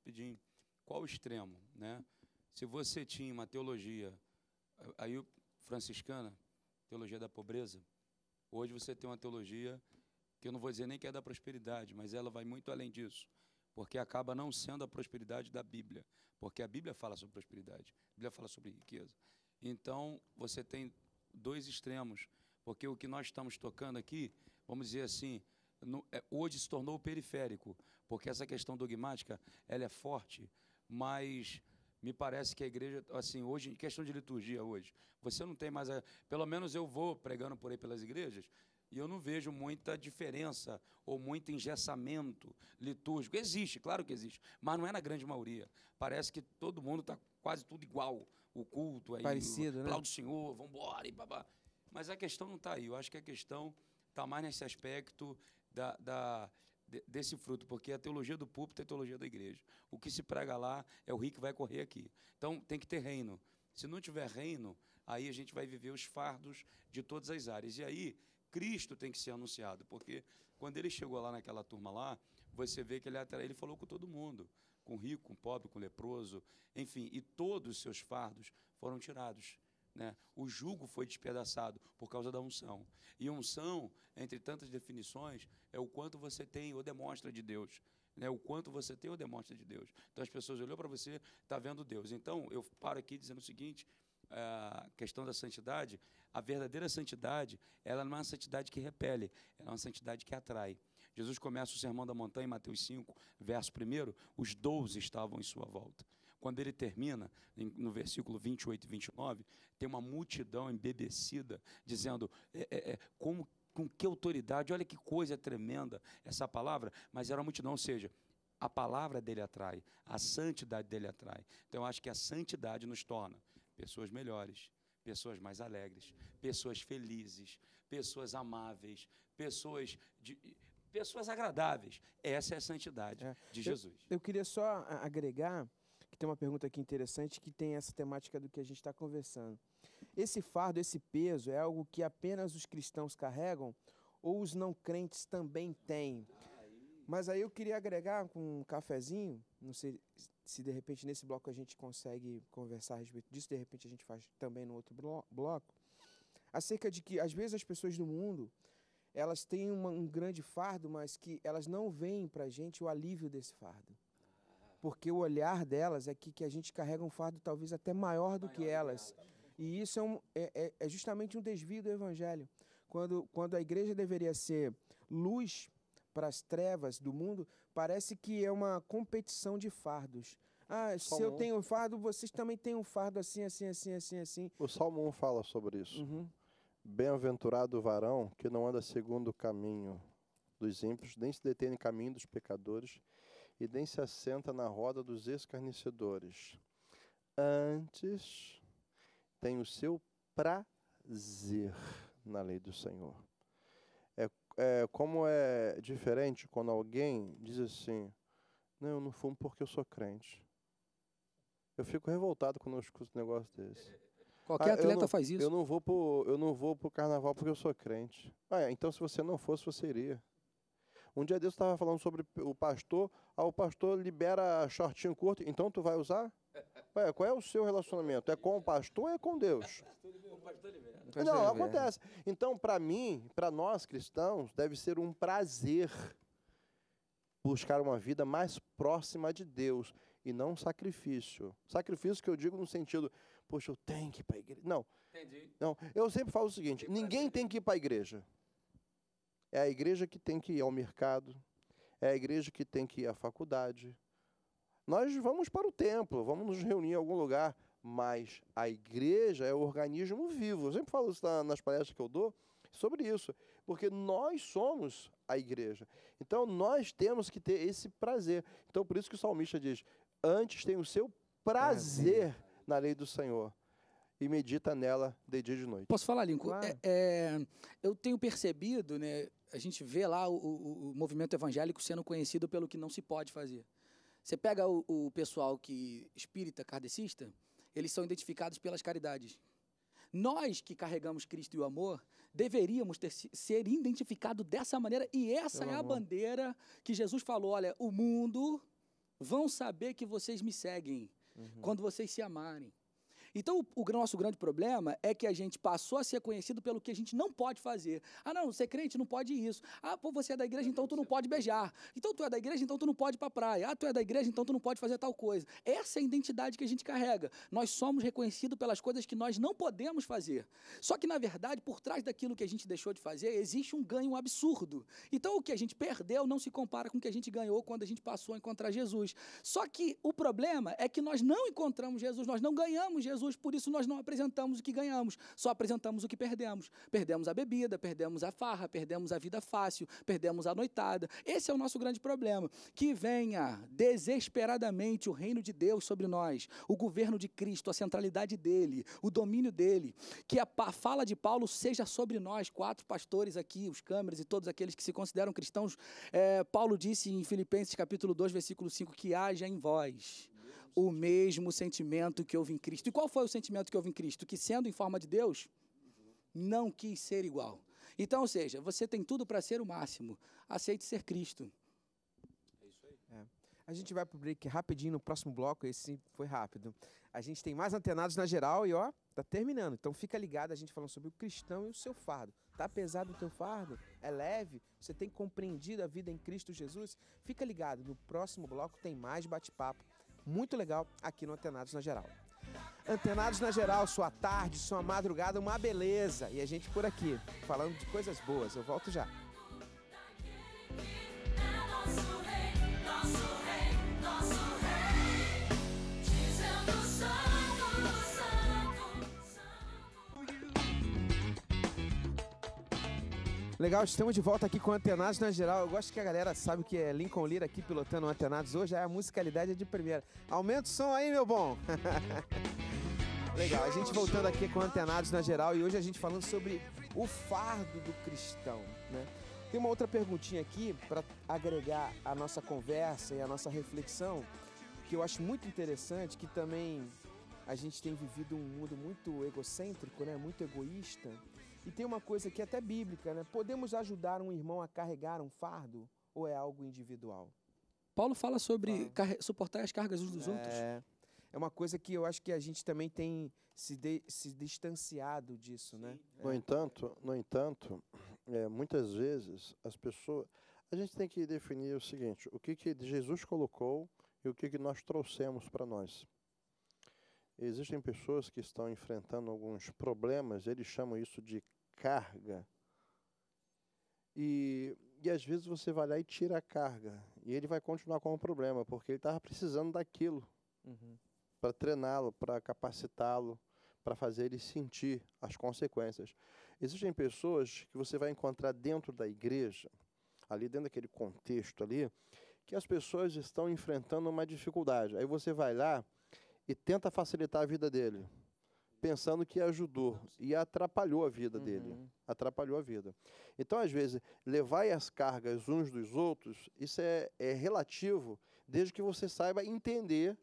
rapidinho, qual o extremo, né? Se você tinha uma teologia, aí franciscana, teologia da pobreza, hoje você tem uma teologia que eu não vou dizer nem que é da prosperidade, mas ela vai muito além disso, porque acaba não sendo a prosperidade da Bíblia, porque a Bíblia fala sobre prosperidade, a Bíblia fala sobre riqueza. Então, você tem dois extremos, porque o que nós estamos tocando aqui, vamos dizer assim, no, é, hoje se tornou periférico, porque essa questão dogmática ela é forte, mas me parece que a igreja, assim, hoje, em questão de liturgia hoje, você não tem mais. A, pelo menos eu vou pregando por aí pelas igrejas, e eu não vejo muita diferença ou muito engessamento litúrgico. Existe, claro que existe, mas não é na grande maioria. Parece que todo mundo está quase tudo igual. O culto aí, Parecido, né? o, né? Senhor, vamos embora e babá. Mas a questão não está aí. Eu acho que a questão está mais nesse aspecto da, da, desse fruto, porque a teologia do púlpito é a teologia da igreja. O que se prega lá é o rico que vai correr aqui. Então tem que ter reino. Se não tiver reino, aí a gente vai viver os fardos de todas as áreas. E aí Cristo tem que ser anunciado, porque quando ele chegou lá naquela turma lá, você vê que ele até ele falou com todo mundo, com rico, com pobre, com leproso, enfim, e todos os seus fardos foram tirados. Né? O jugo foi despedaçado por causa da unção. E unção, entre tantas definições, é o quanto você tem ou demonstra de Deus. Né? O quanto você tem ou demonstra de Deus. Então as pessoas olham para você, tá vendo Deus. Então eu paro aqui dizendo o seguinte: eh, a questão da santidade, a verdadeira santidade, ela não é uma santidade que repele, ela é uma santidade que atrai. Jesus começa o Sermão da Montanha em Mateus 5, verso 1, os doze estavam em sua volta. Quando ele termina, no versículo 28 e 29, tem uma multidão embebecida dizendo: é, é, é, como, com que autoridade, olha que coisa tremenda essa palavra, mas era uma multidão, ou seja, a palavra dele atrai, a santidade dele atrai. Então eu acho que a santidade nos torna pessoas melhores, pessoas mais alegres, pessoas felizes, pessoas amáveis, pessoas de, pessoas agradáveis. Essa é a santidade é. de Jesus. Eu, eu, queria só agregar tem uma pergunta aqui interessante que tem essa temática do que a gente está conversando. Esse fardo, esse peso, é algo que apenas os cristãos carregam ou os não crentes também têm? Mas aí eu queria agregar com um cafezinho, não sei se de repente nesse bloco a gente consegue conversar a respeito disso, de repente a gente faz também no outro bloco, acerca de que às vezes as pessoas do mundo, elas têm uma, um grande fardo, mas que elas não veem para a gente o alívio desse fardo porque o olhar delas é que, que a gente carrega um fardo talvez até maior do maior que elas. E isso é, um, é, é, é, justamente um desvio do evangelho. Quando, quando a igreja deveria ser luz para as trevas do mundo, parece que é uma competição de fardos. Ah, se eu tenho um fardo, vocês também têm um fardo assim, assim, assim, assim, assim. O Salmo 1 fala sobre isso. Uhum. Bem-aventurado o varão que não anda segundo o caminho dos ímpios, nem se detém no caminho dos pecadores, e nem se assenta na roda dos escarnecedores. Antes tem o seu prazer na lei do Senhor. É, é como é diferente quando alguém diz assim: Não, eu não fumo porque eu sou crente. Eu fico revoltado quando eu escuto um negócio desse. Qualquer ah, atleta não, faz isso. Eu não vou pro, eu não vou pro carnaval porque eu sou crente. Ah, é, então se você não fosse, você iria. Um dia Deus estava falando sobre o pastor, aí o pastor libera shortinho curto, então tu vai usar? Ué, qual é o seu relacionamento? É com o pastor ou é com Deus? Não, acontece. Então, para mim, para nós cristãos, deve ser um prazer buscar uma vida mais próxima de Deus e não um sacrifício. Sacrifício que eu digo no sentido, poxa, eu tenho que ir para a igreja. Não. Entendi. Não, eu sempre falo o seguinte: ninguém tem que ir para a igreja. É a igreja que tem que ir ao mercado, é a igreja que tem que ir à faculdade. Nós vamos para o templo, vamos nos reunir em algum lugar, mas a igreja é o organismo vivo. Eu sempre falo isso nas palestras que eu dou sobre isso, porque nós somos a igreja. Então nós temos que ter esse prazer. Então por isso que o salmista diz: Antes tem o seu prazer, prazer. na lei do Senhor e medita nela de dia e de noite. Posso falar, Lincoln? Claro. É, é, eu tenho percebido, né, a gente vê lá o, o, o, movimento evangélico sendo conhecido pelo que não se pode fazer. Você pega o, o pessoal que espírita, kardecista, eles são identificados pelas caridades. Nós que carregamos Cristo e o amor, deveríamos ter, ser identificados dessa maneira, e essa Pelo é a bandeira que Jesus falou: olha, o mundo vão saber que vocês me seguem uhum. quando vocês se amarem. Então, o, o, nosso grande problema é que a gente passou a ser conhecido pelo que a gente não pode fazer. Ah, não, você é crente, não pode isso. Ah, pô, você é da igreja, então tu não pode beijar. Então, tu é da igreja, então tu não pode ir pra praia. Ah, tu é da igreja, então tu não pode fazer tal coisa. Essa é a identidade que a gente carrega. Nós somos reconhecidos pelas coisas que nós não podemos fazer. Só que, na verdade, por trás daquilo que a gente deixou de fazer, existe um ganho absurdo. Então, o que a gente perdeu não se compara com o que a gente ganhou quando a gente passou a encontrar Jesus. Só que o problema é que nós não encontramos Jesus, nós não ganhamos Jesus Jesus, por isso nós não apresentamos o que ganhamos, só apresentamos o que perdemos. Perdemos a bebida, perdemos a farra, perdemos a vida fácil, perdemos a noitada. Esse é o nosso grande problema. Que venha desesperadamente o reino de Deus sobre nós, o governo de Cristo, a centralidade dele, o domínio dele. Que a fala de Paulo seja sobre nós, quatro pastores aqui, os câmeras e todos aqueles que se consideram cristãos. É, Paulo disse em Filipenses capítulo 2, versículo 5, que haja em vós o mesmo sentimento que houve em Cristo. E qual foi o sentimento que houve em Cristo? Que sendo em forma de Deus, não quis ser igual. Então, ou seja, você tem tudo para ser o máximo. Aceite ser Cristo. É isso aí. É. A gente vai para o break rapidinho no próximo bloco. Esse foi rápido. A gente tem mais antenados na geral e ó, tá terminando. Então fica ligado, a gente falando sobre o cristão e o seu fardo. Tá pesado o teu fardo? É leve? Você tem compreendido a vida em Cristo Jesus? Fica ligado, no próximo bloco tem mais bate-papo muito legal aqui no Antenados na Geral. Antenados na Geral, sua tarde, sua madrugada, uma beleza. E a gente por aqui, falando de coisas boas. Eu volto já. Legal, estamos de volta aqui com Antenados na geral. Eu gosto que a galera sabe que é Lincoln Lira aqui pilotando Antenados. Hoje a musicalidade é de primeira. Aumenta o som aí, meu bom! [LAUGHS] Legal, a gente voltando aqui com Antenados na geral e hoje a gente falando sobre o fardo do cristão, né? Tem uma outra perguntinha aqui para agregar a nossa conversa e a nossa reflexão, que eu acho muito interessante, que também a gente tem vivido um mundo muito egocêntrico, né? Muito egoísta. E tem uma coisa que é até bíblica, né? Podemos ajudar um irmão a carregar um fardo ou é algo individual? Paulo fala sobre ah. suportar as cargas uns dos é, outros. É uma coisa que eu acho que a gente também tem se, de, se distanciado disso, né? É. No é. entanto, no entanto, é, muitas vezes as pessoas, a gente tem que definir o seguinte: o que que Jesus colocou e o que que nós trouxemos para nós. Existem pessoas que estão enfrentando alguns problemas, eles chamam isso de carga. E, e às vezes você vai lá e tira a carga, e ele vai continuar com o problema, porque ele estava precisando daquilo uhum. para treiná-lo, para capacitá-lo para fazer ele sentir as consequências. Existem pessoas que você vai encontrar dentro da igreja, ali dentro daquele contexto ali, que as pessoas estão enfrentando uma dificuldade. Aí você vai lá e tenta facilitar a vida dele, pensando que ajudou e atrapalhou a vida uhum. dele, atrapalhou a vida. Então, às vezes, levar as cargas uns dos outros, isso é, é relativo, desde que você saiba entender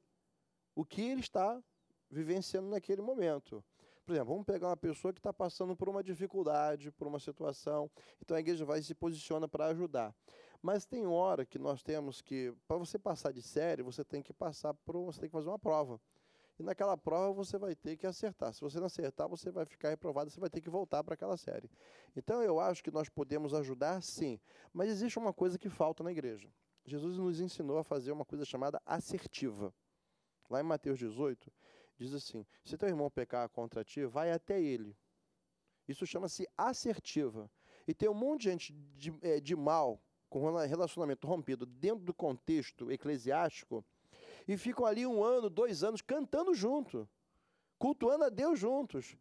o que ele está vivenciando naquele momento. Por exemplo, vamos pegar uma pessoa que está passando por uma dificuldade, por uma situação, então a igreja vai e se posiciona para ajudar. Mas tem hora que nós temos que, para você passar de série, você tem que passar por, você tem que fazer uma prova. E naquela prova você vai ter que acertar. Se você não acertar, você vai ficar reprovado, você vai ter que voltar para aquela série. Então eu acho que nós podemos ajudar, sim. Mas existe uma coisa que falta na igreja. Jesus nos ensinou a fazer uma coisa chamada assertiva. Lá em Mateus 18, diz assim: Se teu irmão pecar contra ti, vai até ele. Isso chama-se assertiva. E tem um monte de gente de, eh, de mal, com relacionamento rompido dentro do contexto eclesiástico, e ficam ali um ano, dois anos cantando junto, cultuando a Deus juntos,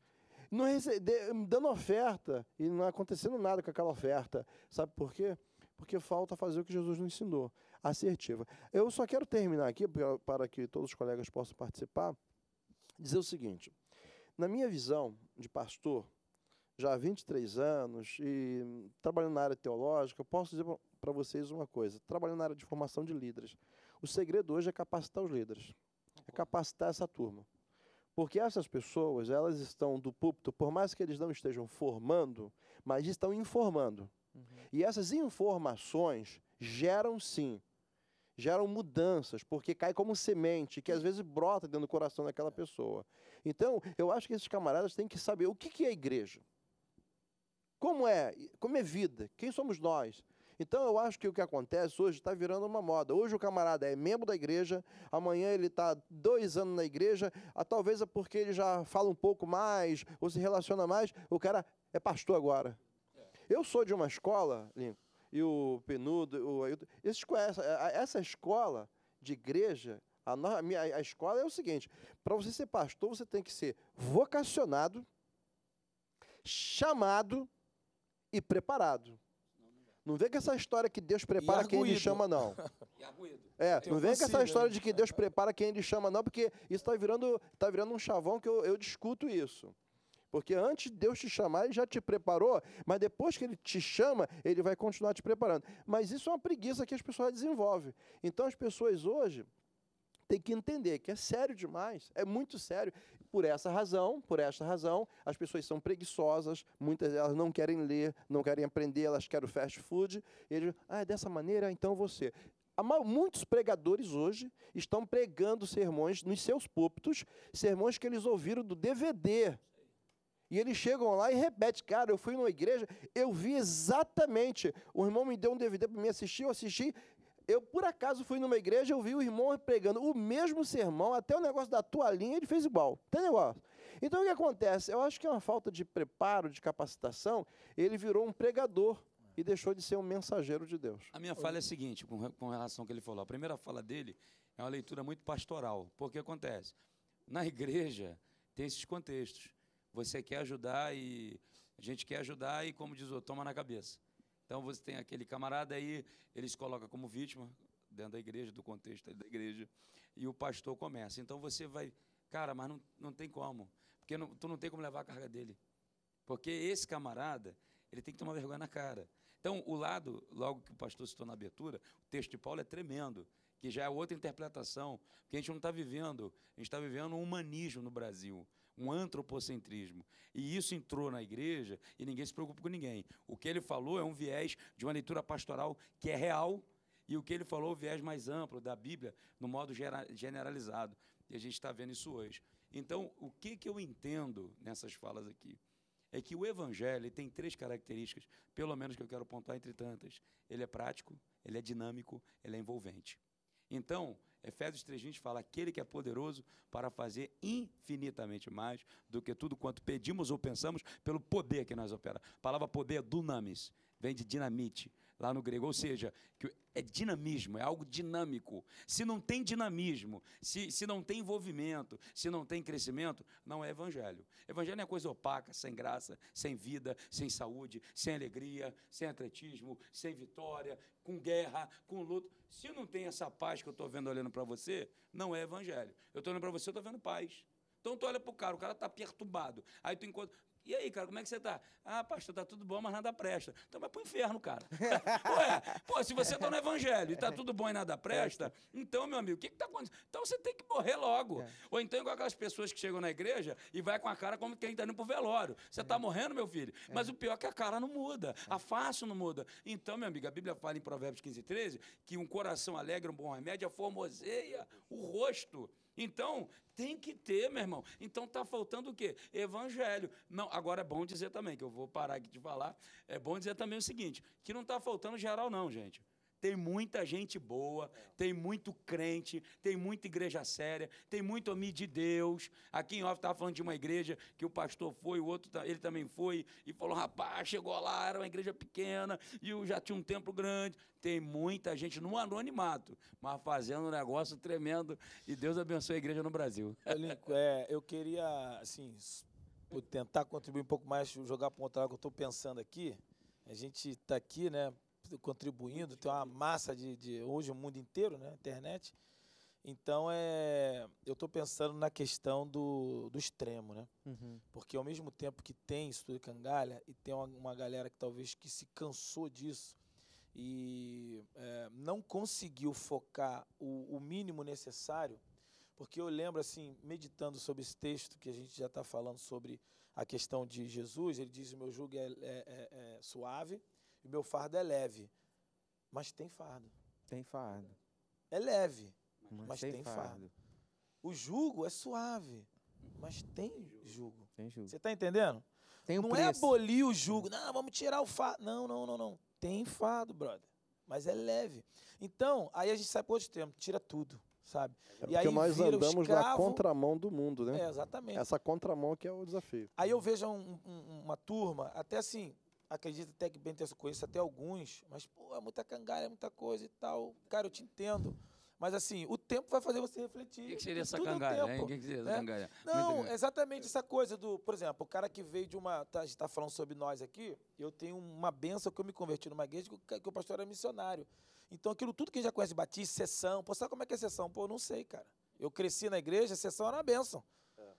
dando oferta e não acontecendo nada com aquela oferta. Sabe por quê? Porque falta fazer o que Jesus nos ensinou, assertiva. Eu só quero terminar aqui, para que todos os colegas possam participar, dizer o seguinte: na minha visão de pastor, já há 23 anos e trabalhando na área teológica, eu posso dizer para vocês uma coisa: trabalhando na área de formação de líderes, o segredo hoje é capacitar os líderes, é capacitar essa turma. Porque essas pessoas, elas estão do púlpito, por mais que eles não estejam formando, mas estão informando. Uhum. E essas informações geram sim, geram mudanças, porque cai como semente, que às vezes brota dentro do coração daquela é. pessoa. Então, eu acho que esses camaradas têm que saber o que é a igreja. Como é, como é vida, quem somos nós, então eu acho que o que acontece hoje está virando uma moda. Hoje o camarada é membro da igreja, amanhã ele está dois anos na igreja, ah, talvez é porque ele já fala um pouco mais ou se relaciona mais, o cara é pastor agora. Eu sou de uma escola, Lincoln, e o Penudo, o Ailton, essa, escola de igreja, a, a, minha, a escola é o seguinte: para você ser pastor, você tem que ser vocacionado, chamado e preparado. Não vem com essa história que Deus prepara quem ele chama, não. [LAUGHS] É, não vem com essa história né? de que Deus prepara quem ele chama, não, porque isso está virando, tá virando um chavão que eu, eu discuto isso. Porque antes de Deus te chamar, ele já te preparou, mas depois que ele te chama, ele vai continuar te preparando. Mas isso é uma preguiça que as pessoas desenvolvem. Então as pessoas hoje têm que entender que é sério demais, é muito sério. Por essa razão, por esta razão, as pessoas são preguiçosas, muitas delas não querem ler, não querem aprender, elas querem o fast food. E eles, ah, é dessa maneira, então você. Muitos pregadores hoje estão pregando sermões nos seus púlpitos, sermões que eles ouviram do DVD. E eles chegam lá e repetem, cara, eu fui numa igreja, eu vi exatamente, o irmão me deu um DVD para me assistir, eu assisti, eu, por acaso, fui numa igreja, eu vi o irmão pregando o mesmo sermão, até o negócio da toalhinha ele fez igual. Tem negócio. Então, o que acontece? Eu acho que é uma falta de preparo, de capacitação. Ele virou um pregador e deixou de ser um mensageiro de Deus. A minha fala é a seguinte, com, com relação ao que ele falou. A primeira fala dele é uma leitura muito pastoral. Porque acontece, na igreja tem esses contextos. Você quer ajudar e... A gente quer ajudar e, como diz o, toma na cabeça. Então você tem aquele camarada aí, eles coloca como vítima dentro da igreja, do contexto da igreja, e o pastor começa. Então você vai, cara, mas não, não tem como, porque não, tu não tem como levar a carga dele. Porque esse camarada, ele tem que tomar vergonha na cara. Então, o lado, logo que o pastor citou na abertura, o texto de Paulo é tremendo, que já é outra interpretação, porque a gente não está vivendo, a gente está vivendo um humanismo no Brasil um antropocentrismo. E isso entrou na igreja e ninguém se preocupa com ninguém. O que ele falou é um viés de uma leitura pastoral que é real e o que ele falou é o viés mais amplo da Bíblia, no modo gera, generalizado. E a gente está vendo isso hoje. Então, o que, que eu entendo nessas falas aqui? É que o evangelho tem três características, pelo menos que eu quero apontar entre tantas. Ele é prático, ele é dinâmico, ele é envolvente. Então, Efésios 3,20 fala: aquele que é poderoso para fazer infinitamente mais do que tudo quanto pedimos ou pensamos, pelo poder que nós opera. A palavra poder é dunamis, vem de dinamite, lá no grego. Ou seja, que é dinamismo, é algo dinâmico. Se não tem dinamismo, se, se não tem envolvimento, se não tem crescimento, não é evangelho. Evangelho é coisa opaca, sem graça, sem vida, sem saúde, sem alegria, sem atletismo, sem vitória, com guerra, com luto. Se não tem essa paz que eu estou vendo olhando para você, não é evangelho. Eu estou olhando para você, eu estou vendo paz. Então tu olha para o cara, o cara está perturbado. Aí tu encontra. E aí, cara, como é que você tá? Ah, pastor, tá tudo bom, mas nada presta. Então vai pro inferno, cara. Ué, [LAUGHS] pô, se você tá no evangelho e tá tudo bom e nada presta, então, meu amigo, o que que tá acontecendo? Então você tem que morrer logo. É. Ou então igual aquelas pessoas que chegam na igreja e vai com a cara como quem tá indo pro velório. Você tá é. tá morrendo, meu filho? É. Mas o pior é que a cara não muda, é. a face não muda. Então, meu amigo, a Bíblia fala em Provérbios 15 13 que um coração alegre, um bom remédio, formoseia o rosto. Então, tem que ter, meu irmão. Então tá faltando o quê? Evangelho. Não, agora é bom dizer também, que eu vou parar aqui de falar, é bom dizer também o seguinte, que não tá faltando geral não, gente tem muita gente boa, é. tem muito crente, tem muita igreja séria, tem muito homem de Deus. Aqui em off estava falando de uma igreja que o pastor foi, o outro ele também foi, e falou: rapaz, chegou lá, era uma igreja pequena, e já tinha um templo grande. Tem muita gente no anonimato, mas fazendo um negócio tremendo. E Deus abençoe a igreja no Brasil. [LAUGHS] é, eu queria, assim, tentar contribuir um pouco mais, jogar para o outro lado que eu estou pensando aqui. A gente está aqui, né, contribuindo, tem uma massa de, de hoje o mundo inteiro, né, internet. Então é, eu estou pensando na questão do, do extremo, né? Uhum. Porque ao mesmo tempo que tem isso tudo cangalha e tem uma, uma galera que talvez que se cansou disso e é, não conseguiu focar o, o mínimo necessário, porque eu lembro assim meditando sobre esse texto que a gente já está falando sobre a questão de Jesus, ele diz o meu jugo é, é, é, é suave e meu fardo é leve. Mas tem fardo. Tem fardo. É leve, mas, mas tem, tem fardo. fardo. O jugo é suave, mas tem jugo. Tem jugo. Você está entendendo? Tem um não é preço. é abolir o jugo. Não, vamos tirar o fardo. Não, não, não, não. Tem fardo, brother. Mas é leve. Então, aí a gente sai para outro termo, tira tudo sabe? É e aí nós andamos na contramão do mundo, né? É, exatamente. Essa contramão que é o desafio. Aí eu vejo um, um, uma turma, até assim, acredito até que bem ter conheço até alguns, mas pô, é muita cangalha, é muita coisa e tal. Cara, eu te entendo. Mas assim, o tempo vai fazer você refletir. O que, que, seria essa é cangalha? O que, que, seria essa né? cangalha? Não, exatamente essa coisa do, por exemplo, o cara que veio de uma. Tá, a gente está falando sobre nós aqui, eu tenho uma benção que eu me converti numa igreja que, que o pastor era missionário. Então aquilo tudo que a gente já conhece, batista, sessão, pô, sabe como é que é sessão? Pô, não sei, cara. Eu cresci na igreja, sessão era uma benção.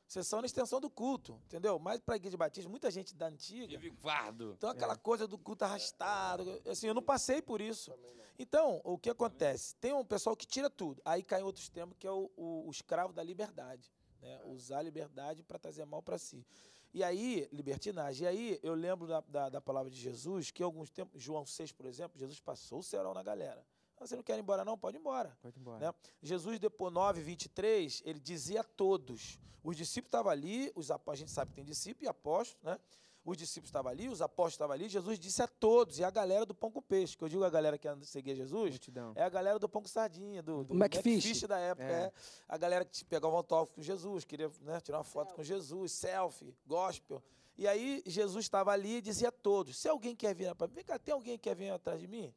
Vocês são na extensão do culto, entendeu? Mas para a Igreja de Batista, muita gente da antiga. Vive guardo. Então, aquela é. coisa do culto arrastado. É. Assim, eu não passei por isso. Então, o que acontece? Tem um pessoal que tira tudo. Aí cai outros termos que é o, o, o escravo da liberdade. Né? É. Usar a liberdade para trazer mal para si. E aí, libertinagem. E aí, eu lembro da, da, da palavra de Jesus que, alguns tempos, João 6, por exemplo, Jesus passou o serão na galera. Ah, você não quer ir embora, não? Pode ir embora. Pode ir embora. Né? Jesus, depois 9, 23, ele dizia a todos: os discípulos estavam ali, os, a gente sabe que tem discípulo e apóstolo, né? Os discípulos estavam ali, os apóstolos estavam ali. Jesus disse a todos, e a galera do pão com peixe, que eu digo a galera que seguia Jesus, Multidão. é a galera do pão com sardinha, do, do McFish. da época. É. é. a galera que pegava um autógrafo com Jesus, queria né, tirar uma foto com Jesus, selfie, gospel. E aí Jesus estava ali e dizia a todos: se alguém quer vir para mim, vem cá, tem alguém que quer vir atrás de mim?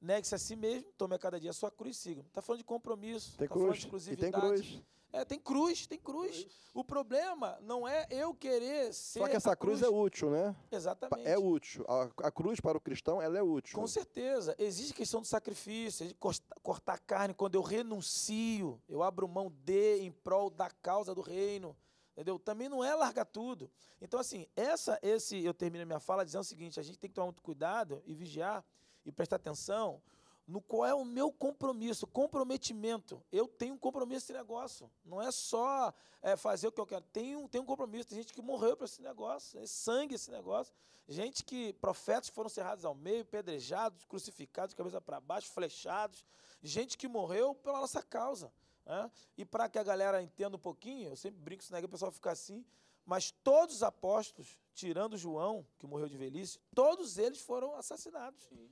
Negue-se a si mesmo, tome a cada dia a sua cruz e siga. Está falando de compromisso. Tem tá cruz, falando de exclusividade. tem cruz. É, tem cruz, tem cruz. cruz. O problema não é eu querer ser. Só que essa cruz. cruz. é útil, né? Exatamente. É útil. A, a, cruz para o cristão ela é útil. Com certeza. Existe questão do sacrifício, de cortar carne quando eu renuncio, eu abro mão de em prol da causa do reino. Entendeu? Também não é largar tudo. Então, assim, essa, esse, eu termino a minha fala dizendo o seguinte: a gente tem que tomar muito cuidado e vigiar e prestar atenção no qual é o meu compromisso, comprometimento. Eu tenho um compromisso esse negócio. Não é só é, fazer o que eu quero. um tem um compromisso. Tem gente que morreu para esse negócio. É sangue esse negócio. Gente que, profetas foram cerrados ao meio, pedrejados, crucificados, cabeça para baixo, flechados. Gente que morreu pela nossa causa. Né? E para que a galera entenda um pouquinho, eu sempre brinco isso, né? o pessoal fica assim. Mas todos os apóstolos, tirando João, que morreu de velhice, todos eles foram assassinados. Sim.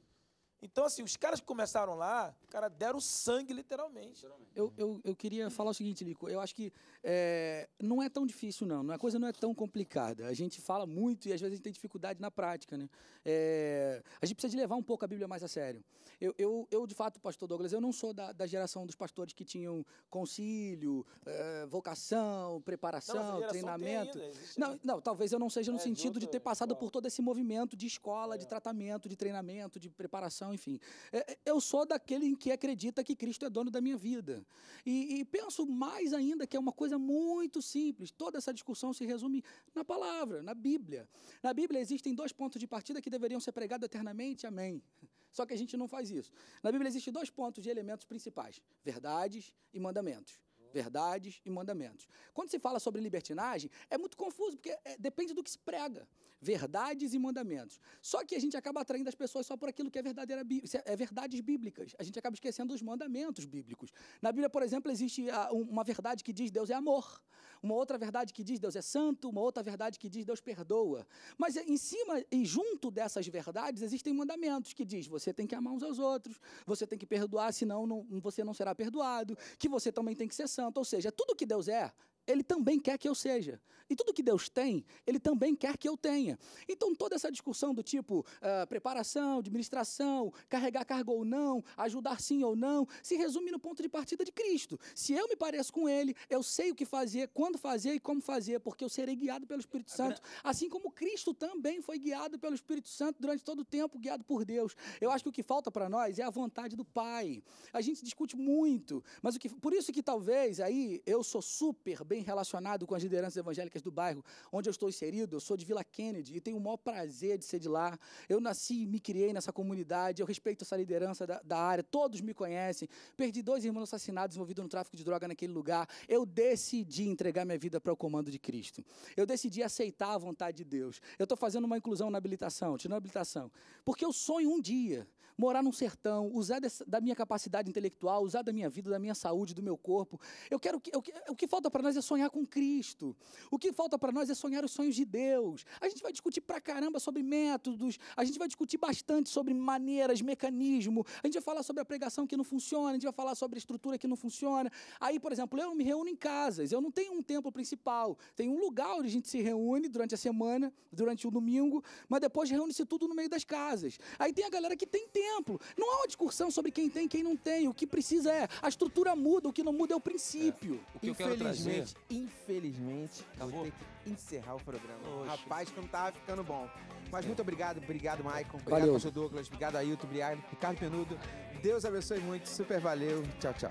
Então, assim, os caras que começaram lá, cara, deram sangue, literalmente. Eu, eu, eu queria falar o seguinte, Nico. Eu acho que é, não é tão difícil, não. É, a coisa não é tão complicada. A gente fala muito e às vezes a gente tem dificuldade na prática, né? É, a gente precisa de levar um pouco a Bíblia mais a sério. Eu, eu, eu de fato, pastor Douglas, eu não sou da, da geração dos pastores que tinham concílio, é, vocação, preparação, não, treinamento. Ainda, não, não, talvez eu não seja no é, sentido de, ter passado por todo esse movimento de escola, de é. tratamento, de treinamento, de preparação tal, enfim. É, é, eu sou daquele que acredita que Cristo é dono da minha vida. E, e penso mais ainda que é uma coisa muito simples. Toda essa discussão se resume na palavra, na Bíblia. Na Bíblia existem dois pontos de partida que deveriam ser pregados eternamente, amém. [LAUGHS] Só que a gente não faz isso. Na Bíblia existem dois pontos de elementos principais: verdades e mandamentos verdades e mandamentos. Quando se fala sobre libertinagem, é muito confuso, porque é, depende do que se prega verdades e mandamentos. Só que a gente acaba atraindo as pessoas só por aquilo que é, verdadeira, é, é verdades bíblicas. A gente acaba esquecendo os mandamentos bíblicos. Na Bíblia, por exemplo, existe uma verdade que diz Deus é amor, uma outra verdade que diz Deus é santo, uma outra verdade que diz Deus perdoa. Mas em cima e junto dessas verdades existem mandamentos que diz você tem que amar uns aos outros, você tem que perdoar, senão não, você não será perdoado, que você também tem que ser santo. Ou seja, tudo que Deus é ele também quer que eu seja. E tudo que Deus tem, Ele também quer que eu tenha. Então, toda essa discussão do tipo uh, preparação, administração, carregar cargo ou não, ajudar sim ou não, se resume no ponto de partida de Cristo. Se eu me pareço com Ele, eu sei o que fazer, quando fazer e como fazer, porque eu serei guiado pelo Espírito Santo. Assim como Cristo também foi guiado pelo Espírito Santo durante todo o tempo, guiado por Deus. Eu acho que o que falta para nós é a vontade do Pai. A gente discute muito, mas o que, por isso que talvez aí eu sou super bem bem relacionado com as lideranças evangélicas do bairro onde eu estou inserido. Eu sou de Vila Kennedy e tenho o maior prazer de ser de lá. Eu nasci e me criei nessa comunidade, eu respeito essa liderança da, da área, todos me conhecem. Perdi dois irmãos assassinados envolvidos no tráfico de droga naquele lugar. Eu decidi entregar minha vida para o comando de Cristo. Eu decidi aceitar a vontade de Deus. Eu estou fazendo uma inclusão na habilitação, tirando a habilitação. Porque eu sonho um dia morar num sertão, usar dessa, da minha capacidade intelectual, usar da minha vida, da minha saúde, do meu corpo. Eu quero que, eu, o que falta para nós é sonhar com Cristo. O que falta para nós é sonhar os sonhos de Deus. A gente vai discutir pra caramba sobre métodos, a gente vai discutir bastante sobre maneiras, mecanismo, a gente vai falar sobre a pregação que não funciona, a gente vai falar sobre a estrutura que não funciona. Aí, por exemplo, eu me reúno em casas, eu não tenho um templo principal, tem um lugar onde a gente se reúne durante a semana, durante o domingo, mas depois reúne-se tudo no meio das casas. Aí tem a galera que tem templo. Não há uma discussão sobre quem tem e quem não tem. O que precisa é a estrutura muda, o que não muda é o princípio. É. O que eu quero trazer mas infelizmente Acabou. vou ter que encerrar o programa. Oxe. Rapaz, como não tava tá ficando bom. Mas muito obrigado, obrigado, Maicon. Obrigado, valeu. Douglas. Obrigado, Ailton. Obrigado, Ricardo Penudo. Deus abençoe muito. Super valeu. Tchau, tchau.